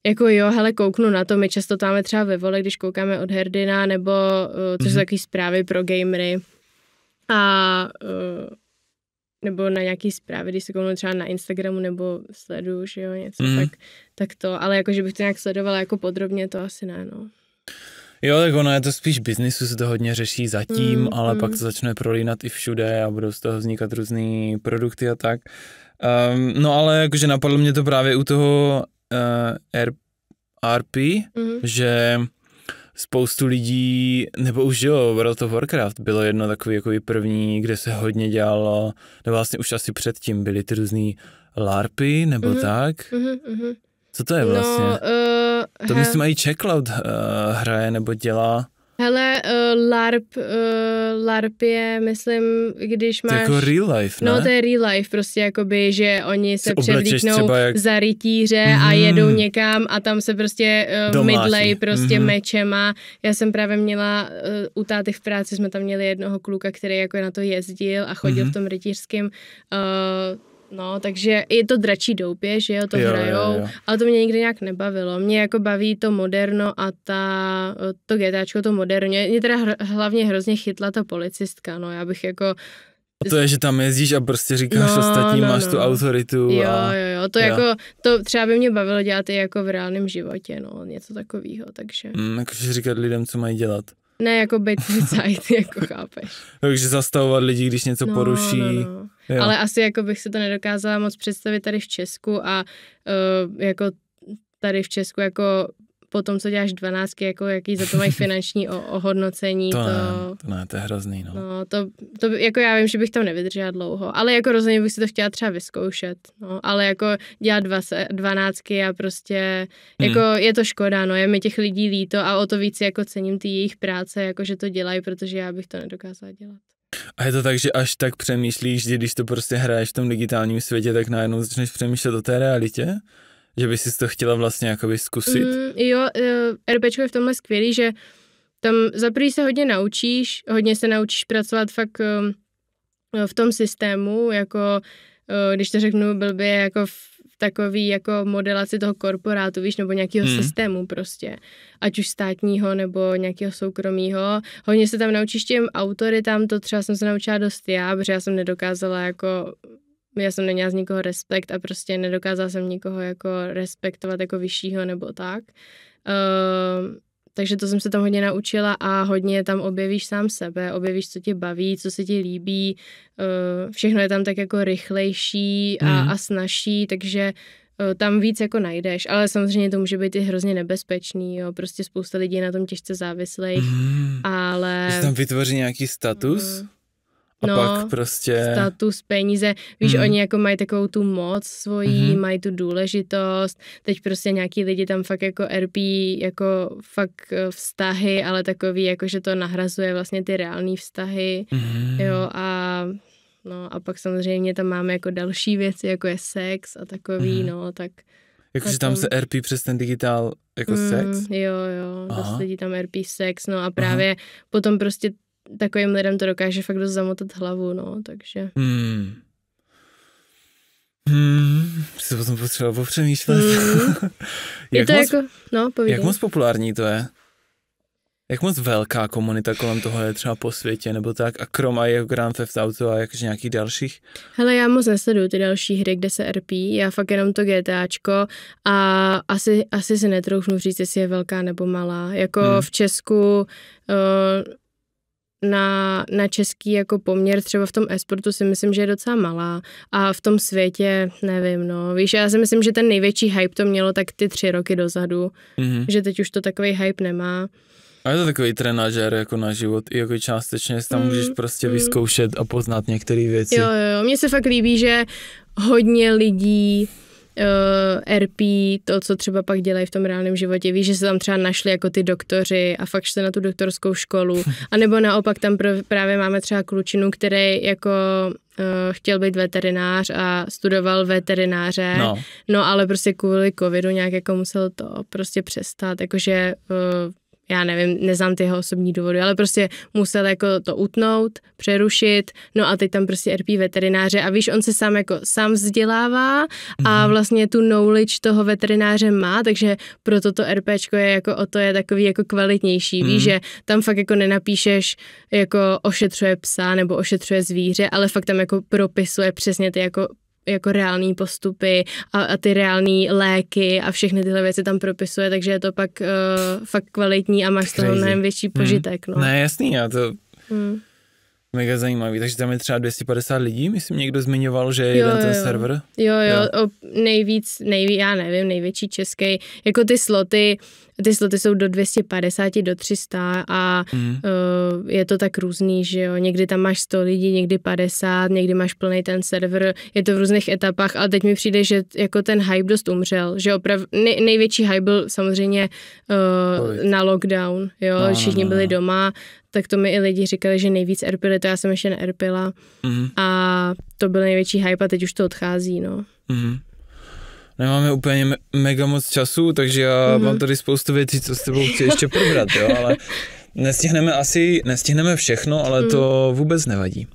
jako jo, hele, kouknu na to, my často tam třeba ve vole, když koukáme od Herdina, nebo uh, eh, to mm-hmm. jsou mhm. takové zprávy pro gamery, a uh, nebo na nějaký zprávy, když se kouknu třeba na Instagramu nebo sleduju, že jo, něco, mm. Mm-hmm. tak, tak to, ale jako, že bych to nějak sledovala jako podrobně, to asi ne, no. Jo, tak ono je to spíš biznisu, se to hodně řeší zatím, mm, ale mm. pak to začne prolínat i všude a budou z toho vznikat různé produkty a tak. Um, no ale jakože napadlo mě to právě u toho uh, R, RP, mm. že spoustu lidí, nebo už jo, World of Warcraft bylo jedno takový jako první, kde se hodně dělalo, nebo vlastně už asi předtím byly ty různé LARPy nebo mm-hmm. tak. Mm-hmm. Co to je no, vlastně? No, uh, to myslím, i Checkload uh, eh, hraje nebo dělá. Hele, uh, LARP, uh, LARP je, myslím, když máš... To jako real life, no, ne? No, to je real life, prostě jakoby, že oni se převlíknou jak... za rytíře mm. a mhm. jedou někam a tam se prostě uh, mydlej prostě mm. mečema. Já jsem právě měla, uh, u táty v práci jsme tam měli jednoho kluka, který jako na to jezdil a chodil mm. v tom rytířském uh, No, takže je to dračí doupě, že jo, to jo, hrajou, jo, jo. ale to mě nikdy nějak nebavilo. Mě jako baví to moderno a ta, to GTAčko, to moderně. Mě teda hr, hlavně hrozně chytla ta policistka, no, já bych jako... A to je, že tam jezdíš a prostě říkáš no, ostatní, no, máš no. tu autoritu. Jo, a... jo, jo, to jo. jako, to třeba by mě bavilo dělat i jako v reálném životě, no, něco takového, takže. Mm, jakože říkat lidem, co mají dělat. Ne, jako být policajt, jako chápeš. Takže zastavovat lidi, když něco no, poruší. No, no. Jo. Ale asi jako bych se to nedokázala moc představit tady v Česku a uh, jako tady v Česku jako po tom, co děláš dvanáctky, jako jaký za to mají finanční o, ohodnocení. To, to, ne, to ne, to je hrozný, no. no to, to, jako já vím, že bych tam nevydržela dlouho, ale jako rozhodně bych si to chtěla třeba vyzkoušet, no, ale jako dělat dva, dvanáctky a prostě, hmm. jako hmm. je to škoda, no, je mi těch lidí líto a o to víc jako cením ty jejich práce, jako že to dělají, protože já bych to nedokázala dělat. A je to tak, že až tak přemýšlíš, že když to prostě hraješ v tom digitálním světě, tak najednou začneš přemýšlet o té realitě? Že bys si to chtěla vlastně jakoby zkusit? Mm, jo, eh, RPčko je v tomhle skvělý, že tam za prvý se hodně naučíš, hodně se naučíš pracovat fakt eh, v tom systému, jako eh, když to řeknu blbě, jako takový jako modelaci toho korporátu, víš, nebo nějakého hmm. systému prostě, ať už státního nebo nějakého soukromého. Hodně se tam naučíš těm autoritám, to třeba jsem se naučila dost já, protože já jsem nedokázala jako já jsem neměla z nikoho respekt a prostě nedokázala jsem nikoho jako respektovat jako vyššího nebo tak. Uh, takže to jsem se tam hodně naučila a hodně tam objevíš sám sebe, objevíš, co tě baví, co se ti líbí, eh, všechno je tam tak jako rychlejší a, mm. a snažší, takže eh, tam víc jako najdeš, ale samozřejmě to může být i hrozně nebezpečný, jo, prostě spousta lidí je na tom těžce závislej, mm. ale... Že tam vytvoří nějaký status? Mm a no, pak prostě... status, peníze, víš, hmm. oni jako mají takovou tu moc svoji, hmm. mají tu důležitost, teď prostě nějaký lidi tam fakt jako RP, jako fakt eh, vztahy, ale takový, jako že to nahrazuje vlastně ty reální vztahy, hmm. jo, a no a pak samozřejmě tam máme jako další věci, jako je sex a takový, hmm. no, tak... Jakože tam se RP přes ten digitál jako mm, sex? Jo, jo, Aha. dost tam RP sex, no a právě Aha. potom prostě takovým lidem to dokáže fakt dost zamotat hlavu, no, takže. Hmm. Hmm, si potom potřeboval popřemýšlet. Hmm. jak je to moc, jako, no, povídej. Jak moc populární to je? Jak moc velká komunita kolem toho je třeba po světě, nebo tak, a krom a jeho jako Grand Theft Auto a jakože nějakých dalších? Hele, já moc nesleduju ty další hry, kde se RP, já fakt jenom to GTAčko a asi, asi si netroufnu říct, jestli je velká nebo malá. Jako hmm. v Česku uh, na, na český jako poměr třeba v tom esportu si myslím, že je docela malá a v tom světě nevím, no. Víš, já si myslím, že ten největší hype to mělo tak ty tři roky dozadu, mm-hmm. že teď už to takový hype nemá. A je to takový trenažer jako na život, i jako částečně tam mm, můžeš prostě mm. vyzkoušet a poznat některé věci. Jo, jo, mně se fakt líbí, že hodně lidí uh, eh, RP, to, co třeba pak dělají v tom reálném životě. Víš, že se tam třeba našli jako ty doktoři a fakt šli na tu doktorskou školu. A nebo naopak tam pr- právě máme třeba klučinu, který jako uh, chtěl být veterinář a studoval veterináře, no. no ale prostě kvůli covidu nějak jako musel to prostě přestat, jakože uh, já nevím, neznám ty jeho osobní důvody, ale prostě musel jako to utnout, přerušit, no a teď tam prostě RP veterináře a víš, on se sám jako sám vzdělává a mhm. vlastně tu knowledge toho veterináře má, takže proto to RPčko je jako o to je takový jako kvalitnější, víš, mhm. že tam fakt jako nenapíšeš jako ošetřuje psa nebo ošetřuje zvíře, ale fakt tam jako propisuje přesně ty jako jako reální postupy a, a ty reální léky a všechny tyhle věci tam propisuje, takže je to pak uh, fakt kvalitní a máš Crazy. z toho mnohem větší hmm. požitek. Hmm. No. Ne, jasný, já to... Hmm. Mega zajímavý, takže tam je třeba 250 lidí, myslím, někdo zmiňoval, že je jo, jeden jo. ten server. Jo, jo, jo. O nejvíc, nejví, já nevím, největší český, jako ty sloty, uh, ty sloty jsou do 250, do 300 a mm. uh, je to tak různý, že jo, někdy tam máš 100 lidí, někdy 50, někdy máš plný ten server, je to v různých etapách, ale teď mi přijde, že jako ten hype dost umřel, že opravdu nej, největší hype byl samozřejmě uh, na lockdown, jo, no, všichni no, no. byli doma, tak to mi i lidi říkali, že nejvíc erpily, to já jsem ještě neerpila mm. a to byl největší hype a teď už to odchází, no. Mm nemáme úplně me- mega moc času, takže já mm-hmm. mám tady spoustu věcí, co s tebou chci ještě probrat, jo, ale nestihneme asi, nestihneme všechno, ale mm. to mhm. vůbec nevadí.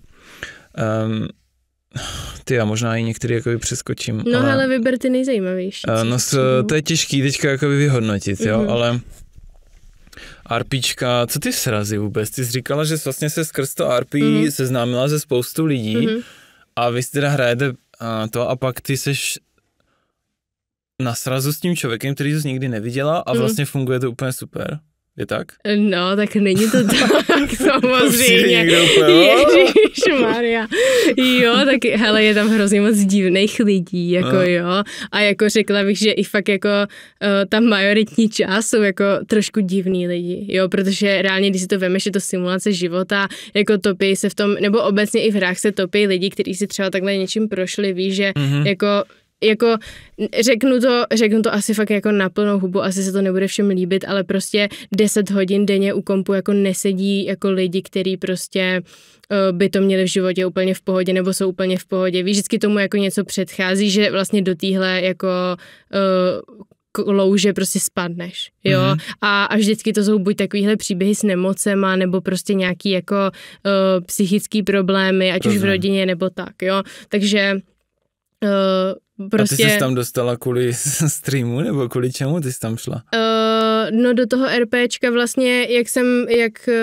Um, ty já možná i některý jakoby přeskočím. No ale, ale vyber ty nejzajímavější. Uh, no to, to je těžký teďka jakoby vyhodnotit, jo, mm-hmm. ale RPčka, co ty srazy vůbec? Ty jsi říkala, že vlastně se skrz to RP mm-hmm. seznámila ze spoustu lidí mm-hmm. a vy si teda hrajete eh, to a pak ty seš na srazu s tím člověkem, který jsi nikdy neviděla a mhm. vlastně funguje to úplně super. Je tak? Eh, no, tak není to tak, samozřejmě. Ježíš Maria. Jo, tak hele, je tam hrozně moc divných lidí, jako a. No. jo. A jako řekla bych, že i fakt jako uh, eh, tam majoritní čas jsou jako trošku divní lidi, jo, protože reálně, když si to vemeš, je to simulace života, jako topí se v tom, nebo obecně i v hrách se topí lidi, kteří si třeba takhle něčím prošli, ví, že mm-hmm. jako jako řeknu to, řeknu to asi fakt jako na plnou hubu, asi se to nebude všem líbit, ale prostě 10 hodin denně u kompu jako nesedí jako lidi, kteří prostě eh, by to měli v životě úplně v pohodě nebo jsou úplně v pohodě. Víš, vždycky tomu jako něco předchází, že vlastně do téhle jako uh, louže prostě spadneš, jo. Mm-hmm. A, a vždycky to jsou buď takovýhle příběhy s nemocema, nebo prostě nějaký jako uh, psychický problémy, ať Rozumím. už v rodině, nebo tak, jo. Takže Uh, Prostě... A ty prostě- jsi tam dostala kvůli streamu nebo kvůli čemu ty jsi tam šla? Uh, no do toho RPčka vlastně, jak jsem, jak uh,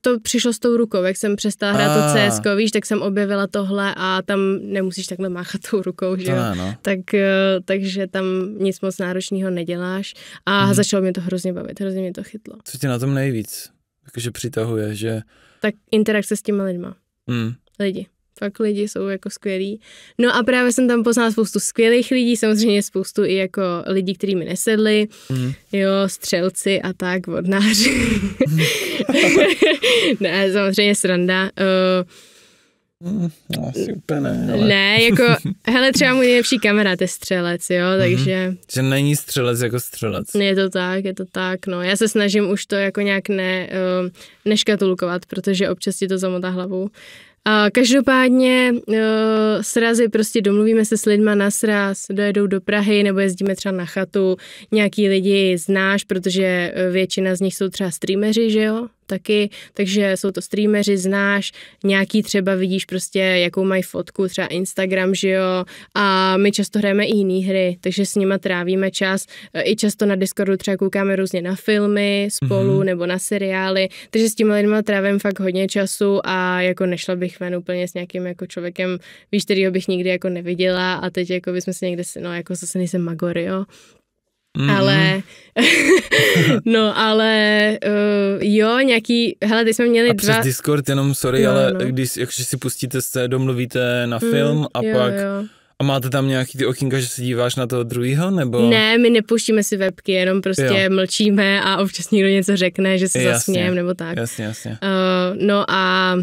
to přišlo s tou rukou, jak jsem přestala hrát to ah. CS, víš, tak jsem objevila tohle a tam nemusíš takhle máchat tou rukou, že jo? No. Tak, uh, takže tam nic moc náročného neděláš a mm. začalo mě to hrozně bavit, hrozně mě to chytlo. Co tě na tom nejvíc, jakože přitahuje, že... Tak interakce s těma lidma. Mm. Lidi fakt lidi jsou jako skvělí. No a právě jsem tam poznala spoustu skvělých lidí, samozřejmě spoustu i jako lidí, kteří mi nesedli, mm. jo, střelci a tak, vodnáři. ne, samozřejmě sranda. Uh, No, asi úplně ne. Ale... Ne, jako, hele, třeba můj nejlepší kamarád je střelec, jo, mhm. takže... Mm-hmm. Že není střelec jako střelec. Je to tak, je to tak, no. Já se snažím už to jako nějak ne, eh, neškatulkovat, protože občas ti to zamotá hlavu. A každopádně uh, srazy prostě domluvíme se s lidma na sraz, dojedou do Prahy nebo jezdíme třeba na chatu, nějaký lidi znáš, protože eh, většina z nich jsou třeba streameři, že jo? taky, takže jsou to streameři, znáš, nějaký třeba vidíš prostě, jakou mají fotku, třeba Instagram, že jo, a my často hrajeme i jiný hry, takže s nima trávíme čas, e, i často na Discordu třeba koukáme různě na filmy spolu mm-hmm. nebo na seriály, takže s těmi lidmi trávím fakt hodně času a jako nešla bych ven úplně s nějakým jako člověkem, víš, kterýho bych nikdy jako neviděla a teď jako bychom se někde, no jako zase nejsem Magorio, Mm. Ale, mhm. no ale uh, jo, nějaký, hele, ty jsme měli a přes Discord jenom, sorry, no, ale no. když jakože si pustíte, se domluvíte na mm, film a jo, pak... Jo. A máte tam nějaký ty okýnka, že se díváš na toho druhého, nebo? Ne, my nepouštíme si webky, jenom prostě jo. mlčíme a občas někdo něco řekne, že se zasmějeme, nebo tak. Jasně, jasně. Uh, no a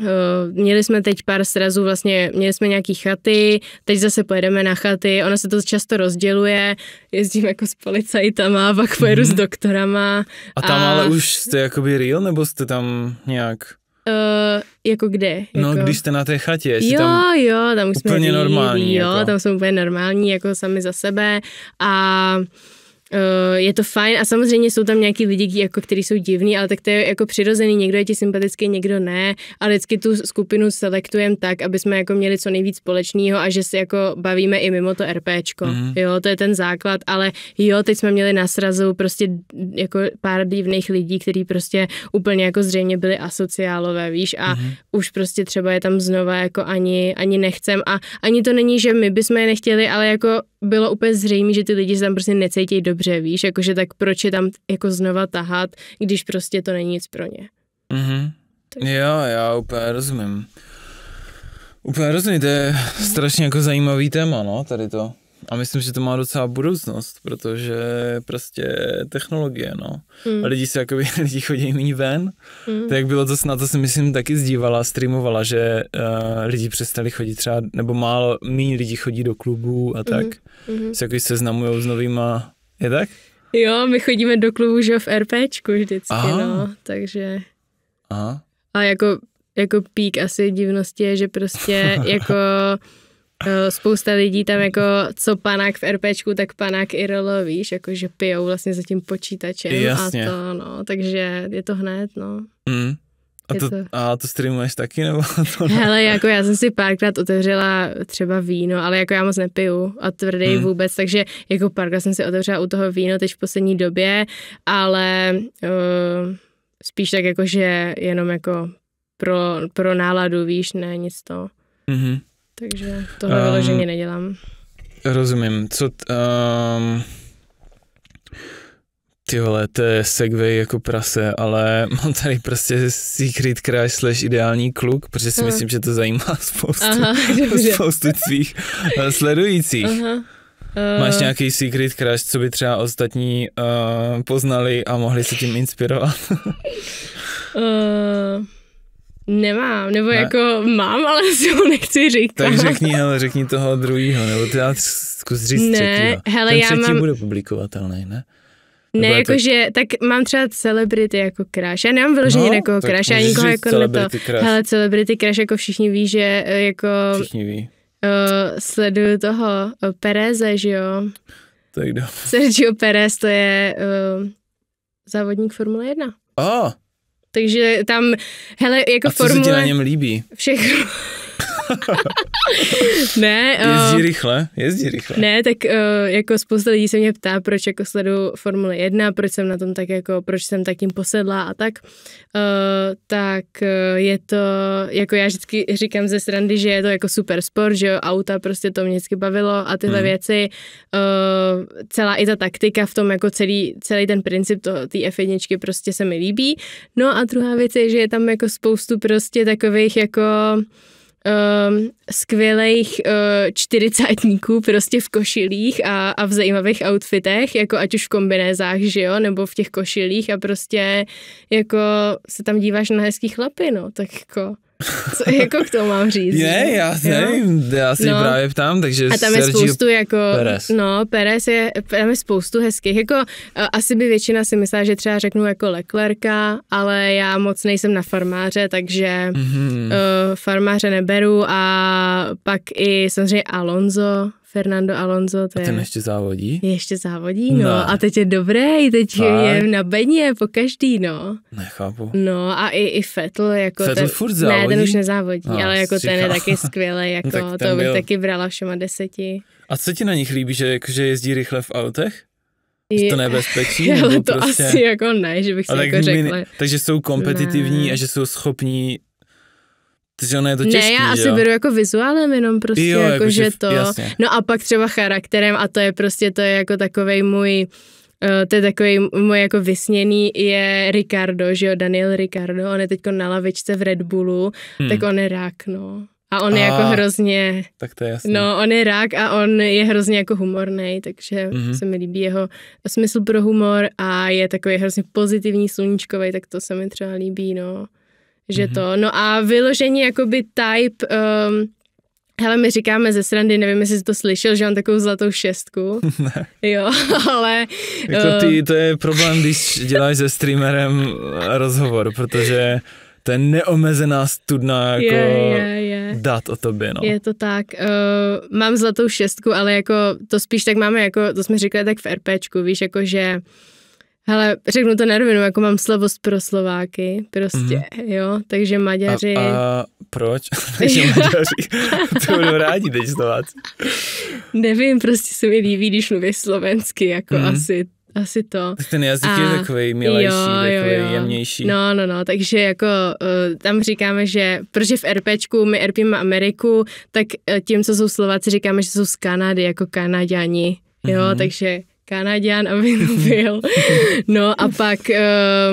Eh, měli jsme teď pár srazů, vlastně měli jsme nějaký chaty, teď zase pojedeme na chaty, ono se to často rozděluje, jezdím jako s policajtama, pak pojedu mm-hmm. s mhm. doktorama. A tam a... ale už jste jakoby real, nebo jste tam nějak... Uh, jako kde? No, jako... No, když jste na té chatě, jestli jo, tam jo, tam jsme úplně normální. Jo, jako. tam jsme úplně normální, jako sami za sebe a uh, Eh, je to fajn a samozřejmě jsou tam nějaký lidi, jako, kteří jsou divní, ale tak to je jako přirozený, někdo je ti sympatický, někdo ne a vždycky tu skupinu selektujeme tak, aby jsme jako měli co nejvíc společného a že se jako bavíme i mimo to RPčko, mm. jo, to je ten základ, ale jo, teď jsme měli na srazu prostě jako pár divných lidí, kteří prostě úplně jako zřejmě byli asociálové, víš, a mm. už prostě třeba je tam znova jako ani, ani nechcem a ani to není, že my bychom je nechtěli, ale jako bylo úplně zřejmé, že ty lidi se tam prostě necítí dobře, víš, jakože tak proč je tam jako znova tahat, když prostě to není nic pro ně. Mhm. Tak. Jo, já úplně rozumím. Úplně rozumím, to je strašně jako zajímavý téma, no, tady to. A myslím, že to má docela budoucnost, protože prostě technologie, no. Mm. A lidi se jakoby, lidi chodí méně ven. Mm. Tak jak bylo to snad, to si myslím taky zdívala, streamovala, že uh, lidi přestali chodit třeba, nebo málo, méně lidí chodí do klubů a mhm. tak. Mm. jako Se jakoby seznamují s novýma, je tak? Jo, my chodíme do klubu, že v RPčku vždycky, Aha. no, takže. Aha. A jako, jako pík asi divnosti je, že prostě jako Eh, spousta lidí tam jako, co panák v RPčku, tak panák i rolo, víš, jako že pijou vlastně za tím počítačem Jasně. a to, no, takže je to hned, no. Mm. A to, to, a to streamuješ taky, nebo to ne? Hele, jako já jsem si párkrát otevřela třeba víno, ale jako já moc nepiju a tvrdý hmm. vůbec, takže jako párkrát jsem si otevřela u toho víno teď v poslední době, ale uh, spíš tak jako, že jenom jako pro, pro náladu, víš, ne nic to. Mm-hmm. Takže tohle um, vyloženě nedělám. Rozumím. Co... T, um, ty vole, to je segway jako prase, ale mám tady prostě Secret Crush slash ideální kluk, protože si Aha. myslím, že to zajímá spoustu, Aha, spoustu svých eh, sledujících. Aha. Uh, Máš nějaký secret crush, co by třeba ostatní uh, poznali a mohli se tím inspirovat? uh, Nemám, nebo ne. jako mám, ale si ho nechci říkat. Tak řekni, hele, řekni toho druhého, nebo ty já zkus říct ne, třetího. Hele, Ten já třetí mám... bude publikovatelný, ne? Ne, jakože, tak... tak mám třeba celebrity jako kráš. Já nemám vyloženě no, jako kráš, já nikoho jako na to. Hele, celebrity kráš, jako všichni ví, že eh, jako... Všichni ví. Uh, sleduju toho uh, Pereze, že jo? Tak je Sergio Perez, to je uh, závodník Formule 1. oh, takže tam, hele, jako a co formule... se ti na něm líbí? Všechno. ne. Uh, jezdí rychle, jezdí rychle. Ne, tak uh, jako spousta lidí se mě ptá, proč jako sledu Formule 1, proč jsem na tom tak jako, proč jsem takým posedlá a tak. Uh, tak uh, je to, jako já vždycky říkám ze srandy, že je to jako super sport, že jo, auta prostě to mě vždycky bavilo a tyhle hmm. věci. Uh, celá i ta taktika v tom, jako celý, celý ten princip té F1 prostě se mi líbí. No a druhá věc je, že je tam jako spoustu prostě takových jako um, ehm, skvělých uh, eh, čtyřicátníků prostě v košilích a, a v zajímavých outfitech, jako ať už v kombinézách, že jo, nebo v těch košilích a prostě jako se tam díváš na hezký chlapy, no, tak jako co jako k tomu mám říct? Ne, já nevím, já si no. právě ptám, takže A tam Sergio je spoustu jako, Perez. no, Perez je, tam je spoustu hezkých, jako asi by většina si myslela, že třeba řeknu jako Leclerca, ale já moc nejsem na farmáře, takže mm-hmm. uh, farmáře neberu a pak i samozřejmě Alonso, Fernando Alonso. To je... A ten ještě závodí? Ještě závodí, no. Ne. A teď je dobrý, teď tak. je na beně po každý, no. Nechápu. No a i, i Fettl, jako Fettl ten, furt závodí? Ne, ten už nezávodí, no, ale jako ten je taky skvělý, jako tak to bych byl... taky brala všema deseti. A co ti na nich líbí, že, jako, že jezdí rychle v autech? Je to nebezpečí? Ale to prostě... asi jako ne, že bych si jako řekla. Takže jsou kompetitivní ne. a že jsou schopní ty ono je to těžký, Ne, já asi jo. beru jako vizuálem jenom prostě, jo, jako, jako že v, to. Jasně. No a pak třeba charakterem a to je prostě, to je jako takovej můj, eh, to je takový můj jako vysněný je Ricardo, že jo, Daniel Ricardo, on je teď na lavičce v Red Bullu, hmm. tak on je rák, no. A on a, je jako hrozně... Tak to je jasný. No, on je rák a on je hrozně jako humorný, takže mm-hmm. se mi líbí jeho smysl pro humor a je takový hrozně pozitivní, sluníčkový, tak to se mi třeba líbí, no že mm-hmm. to. No a vyložení jakoby type... Um, Hele, my říkáme ze srandy, nevím, jestli jsi to slyšel, že mám takovou zlatou šestku. Ne. Jo, ale... Jako ty, ehm, to je problém, když děláš se streamerem rozhovor, protože to je neomezená studna jako je, je, je. dát o tobě. No. Je to tak. Uh, mám zlatou šestku, ale jako to spíš tak máme, jako to jsme říkali tak v RPčku, víš, jako že ale řeknu to nervinu, jako mám slabost pro Slováky, prostě, mm-hmm. jo, takže Maďaři. A, a proč? takže Maďaři, to budou rádi teď Slováci. Nevím, prostě se mi líbí, když mluví slovensky, jako mm-hmm. asi asi to. Tak ten jazyk a... je takový milejší, jo, takový jo, jo. jemnější. No, no, no, takže jako uh, tam říkáme, že, protože v RPčku my RPíme Ameriku, tak uh, tím, co jsou Slováci, říkáme, že jsou z Kanady, jako Kanaďani, jo, mm-hmm. takže Kanaděn, aby to byl. No a pak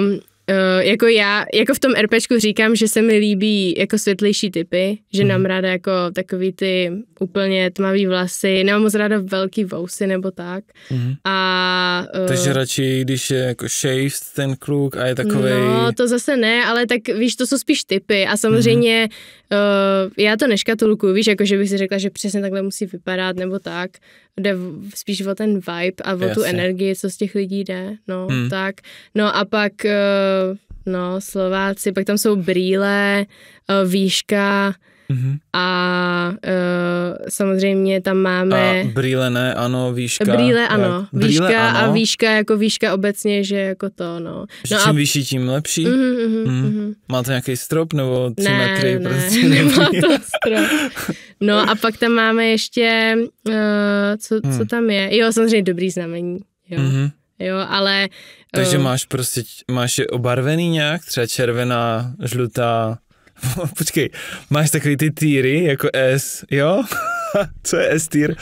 um, Uh, jako já, jako v tom RPčku říkám, že se mi líbí jako světlejší typy, že nám mhm. ráda jako takový ty úplně tmavý vlasy, nemám moc ráda velký vousy nebo tak. Uh-huh. A, uh, Takže radši, když je jako shaved ten kluk a je takový. No, to zase ne, ale tak víš, to jsou spíš typy a samozřejmě uh-huh. uh, já to neškatulkuju, víš, jako že bych si řekla, že přesně takhle musí vypadat nebo tak jde spíš o ten vibe a o Jasně. tu energii, co z těch lidí jde, no, hmm. tak. No a pak, eh, no, Slováci, pak tam jsou brýle, eh, výška, Mm-hmm. A uh, samozřejmě tam máme... A brýle ne, ano, výška. Brýle ano, brýle, výška ano. a výška jako výška obecně, že jako to, no. no čím a... vyšší, tím lepší? Mm-hmm, mm-hmm. mm-hmm. Máte nějaký strop nebo tři ne, metry? Ne, prostě nemá to strop. No a pak tam máme ještě, uh, co, hmm. co tam je? Jo, samozřejmě dobrý znamení, jo. Mm-hmm. Jo, ale... Takže Takže máš prostě, máš je obarvený nějak? Třeba červená, žlutá... Počkej, máš takový ty týry jako S, jo? Co je S-týr?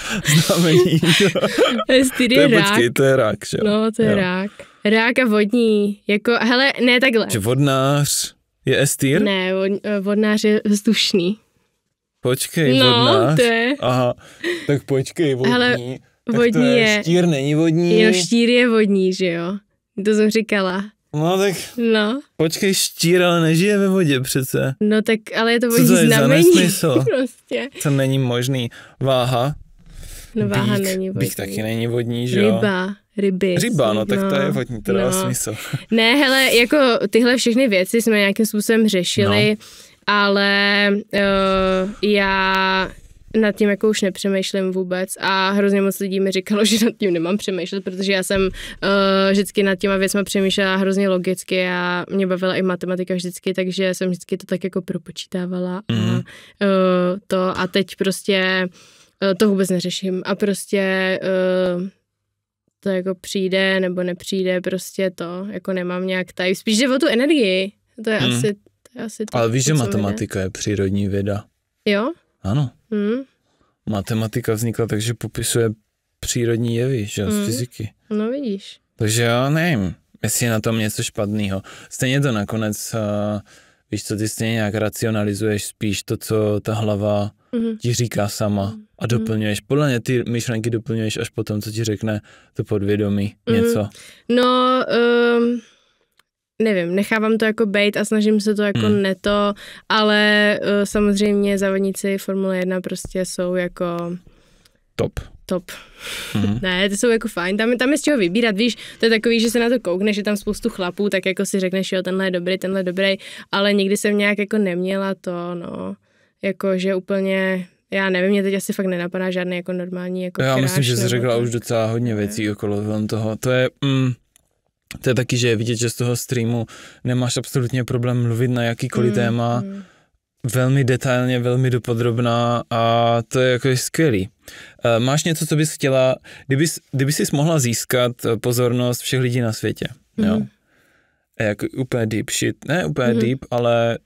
Znamení. S-týr je, je rák. Počkej, to je rák, že jo? No, to je jo. rák. Rák a vodní. Jako, hele, ne takhle. Že vodnář je S-týr? Ne, vod, eh, vodnář je vzdušný. Počkej, no, vodnář. to je. Aha, tak počkej, vodní. Hele, vodní tak to je, je... Štír není vodní. Jo, štír je vodní, že jo? To jsem říkala. No tak no. počkej, štír ale nežije ve vodě přece. No tak ale je to vodní Co to je znamení. za nesmysl? prostě. To není možný. Váha. No váha bík, není vodní. Bík taky není vodní, že jo? Ryba ryby. Ryba, no tak no, to je no, vodní to no. smysl. Ne, hele, jako tyhle všechny věci jsme nějakým způsobem řešili, no. ale uh, já nad tím jako už nepřemýšlím vůbec a hrozně moc lidí mi říkalo, že nad tím nemám přemýšlet, protože já jsem uh, vždycky nad těma věcma přemýšlela hrozně logicky a mě bavila i matematika vždycky, takže jsem vždycky to tak jako propočítávala mm. a uh, to a teď prostě uh, to vůbec neřeším a prostě uh, to jako přijde nebo nepřijde, prostě to jako nemám nějak tady, spíš jde o tu energii, to je mm. asi, to je asi to, Ale víš, že matematika je přírodní věda. Jo? Ano. Hmm. Matematika vznikla tak, že popisuje přírodní jevy, že hmm. z fyziky. No vidíš. Takže já nevím, jestli je na tom něco špatného. Stejně to nakonec, uh, víš co, ty stejně nějak racionalizuješ spíš to, co ta hlava hmm ti říká sama a mhm. doplňuješ. Podle mě ty myšlenky doplňuješ až potom, co ti řekne to podvědomí, hmm něco. No, um nevím, nechávám to jako bait a snažím se to jako hmm. neto, ale uh, samozřejmě závodníci Formule 1 prostě jsou jako... Top. Top. Mm-hmm. Ne, to jsou jako fajn, tam, tam je z čeho vybírat, víš, to je takový, že se na to koukneš, že tam spoustu chlapů, tak jako si řekneš, jo, tenhle je dobrý, tenhle je dobrý, ale nikdy jsem nějak jako neměla to, no, jako, že úplně já nevím, mě teď asi fakt nenapadá žádný jako normální jako Já kráč, myslím, že jsi řekla tak. už docela hodně věcí okolo toho. To je, mm, to je taky, že je vidět, že z toho streamu nemáš absolutně problém mluvit na jakýkoliv mm, téma, mm. velmi detailně, velmi dopodrobná a to je jako skvělý. Eh, máš něco, co bys chtěla, kdyby, kdyby jsi mohla získat eh, pozornost všech lidí na světě, mm. jo? Jako úplně deep shit, ne úplně mm. deep, ale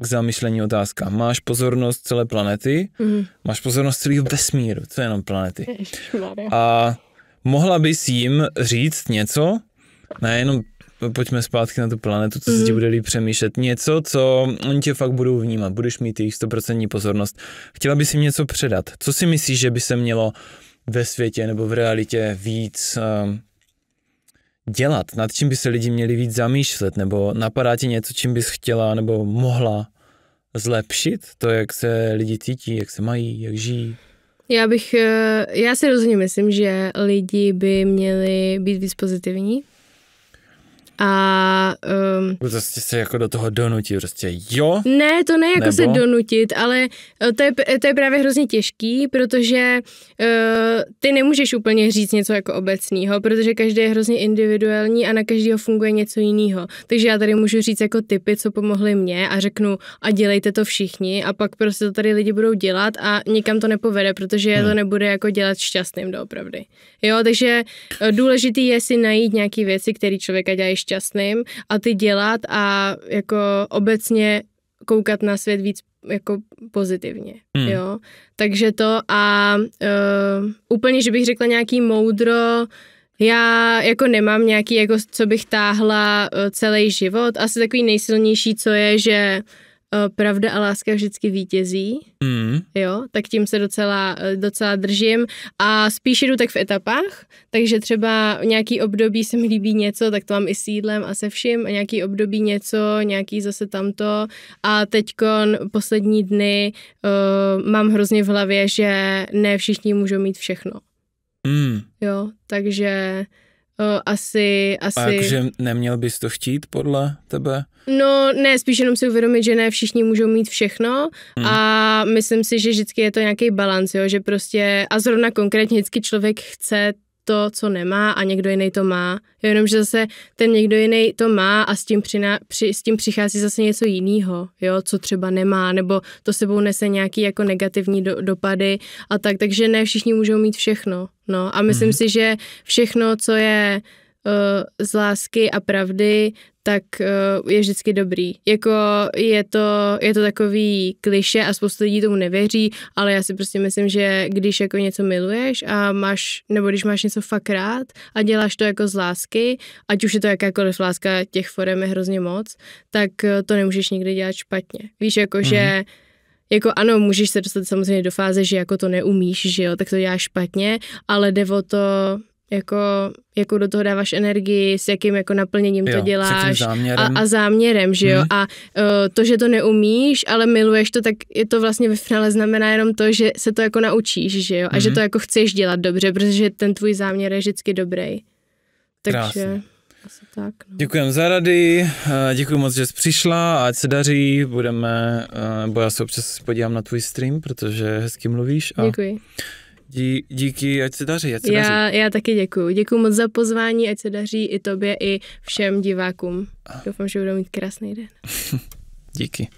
k zamyšlení otázka. Máš pozornost celé planety, mm. máš pozornost celého vesmíru, co je jenom planety. A mohla bys jim říct něco, ne, jenom pojďme zpátky na tu planetu, co se ti mhm. bude líp přemýšlet. Něco, co oni tě fakt budou vnímat, budeš mít jejich stoprocentní pozornost. Chtěla bys jim něco předat. Co si myslíš, že by se mělo ve světě nebo v realitě víc uh, dělat? Nad čím by se lidi měli víc zamýšlet? Nebo napadá ti něco, čím bys chtěla nebo mohla zlepšit? To, jak se lidi cítí, jak se mají, jak žijí? Já bych, eh, já si rozhodně myslím, že lidi by měli být víc pozitivní, a... Um, prostě se jako do toho donutit prostě jo? Ne, to ne jako nebo? se donutit, ale eh, to je, to je právě hrozně těžký, protože uh, ty nemůžeš úplně říct něco jako obecného, protože každý je hrozně individuální a na každého funguje něco jiného. Takže já tady můžu říct jako typy, co pomohly mně a řeknu a dělejte to všichni a pak prostě to tady lidi budou dělat a nikam to nepovede, protože hmm. to nebude jako dělat šťastným doopravdy. Jo, takže eh, důležitý je si najít nějaké věci, které člověka dělají šťastným a ty dělat a jako obecně koukat na svět víc jako pozitivně, hmm. jo. Takže to a uh, úplně, že bych řekla nějaký moudro, já jako nemám nějaký, jako co bych táhla uh, celý život. Asi takový nejsilnější, co je, že uh, Eh, pravda a láska vždycky vítězí, mm. jo, tak tím se docela, eh, docela držím a spíš jdu tak v etapách, takže třeba nějaký období se mi líbí něco, tak to mám i s jídlem a se vším a nějaký období něco, nějaký zase tamto a teďkon poslední dny uh, mám hrozně v hlavě, že ne všichni můžou mít všechno. Mm. Jo, takže uh, asi, asi... A jakože neměl bys to chtít podle tebe? No ne, spíš jenom si uvědomit, že ne všichni můžou mít všechno hmm. a myslím si, že vždycky je to nějaký balans, jo, že prostě a zrovna konkrétně vždycky člověk chce to, co nemá a někdo jiný to má. Jenomže zase ten někdo jiný to má a s tím, přina, při, s tím přichází zase něco jiného, jo, co třeba nemá, nebo to sebou nese nějaký jako negativní do, dopady a tak, takže ne všichni můžou mít všechno. No a myslím hmm. si, že všechno, co je Eh, z lásky a pravdy, tak eh, je vždycky dobrý. Jako je to, je to takový kliše a spousta lidí tomu nevěří, ale já si prostě myslím, že když jako něco miluješ a máš, nebo když máš něco fakt rád a děláš to jako z lásky, ať už je to jakákoliv láska, těch forem je hrozně moc, tak eh, to nemůžeš nikdy dělat špatně. Víš, jako mm. že mhm. jako ano, můžeš se dostat samozřejmě do fáze, že jako to neumíš, že jo, tak to děláš špatně, ale devo to, jako, jako do toho dáváš energii, s jakým jako naplněním jo, to děláš záměrem. A, a záměrem, že jo. Hmm. A uh, to, že to neumíš, ale miluješ to, tak je to vlastně ve finále znamená jenom to, že se to jako naučíš, že jo. A hmm. že to jako chceš dělat dobře, protože ten tvůj záměr je vždycky dobrý. Takže... Krásně. Asi tak. No. Děkujeme za rady, eh, děkuji moc, že jsi přišla, ať se daří, budeme, eh, bo já se občas podívám na tvůj stream, protože hezky mluvíš. A... Děkuji. Dí, díky, ať se daří, ať se já, daří. Já taky děkuji. Děkuji moc za pozvání, ať se daří i tobě, i všem divákům. Ah. Doufám, že budou mít krásný den. díky.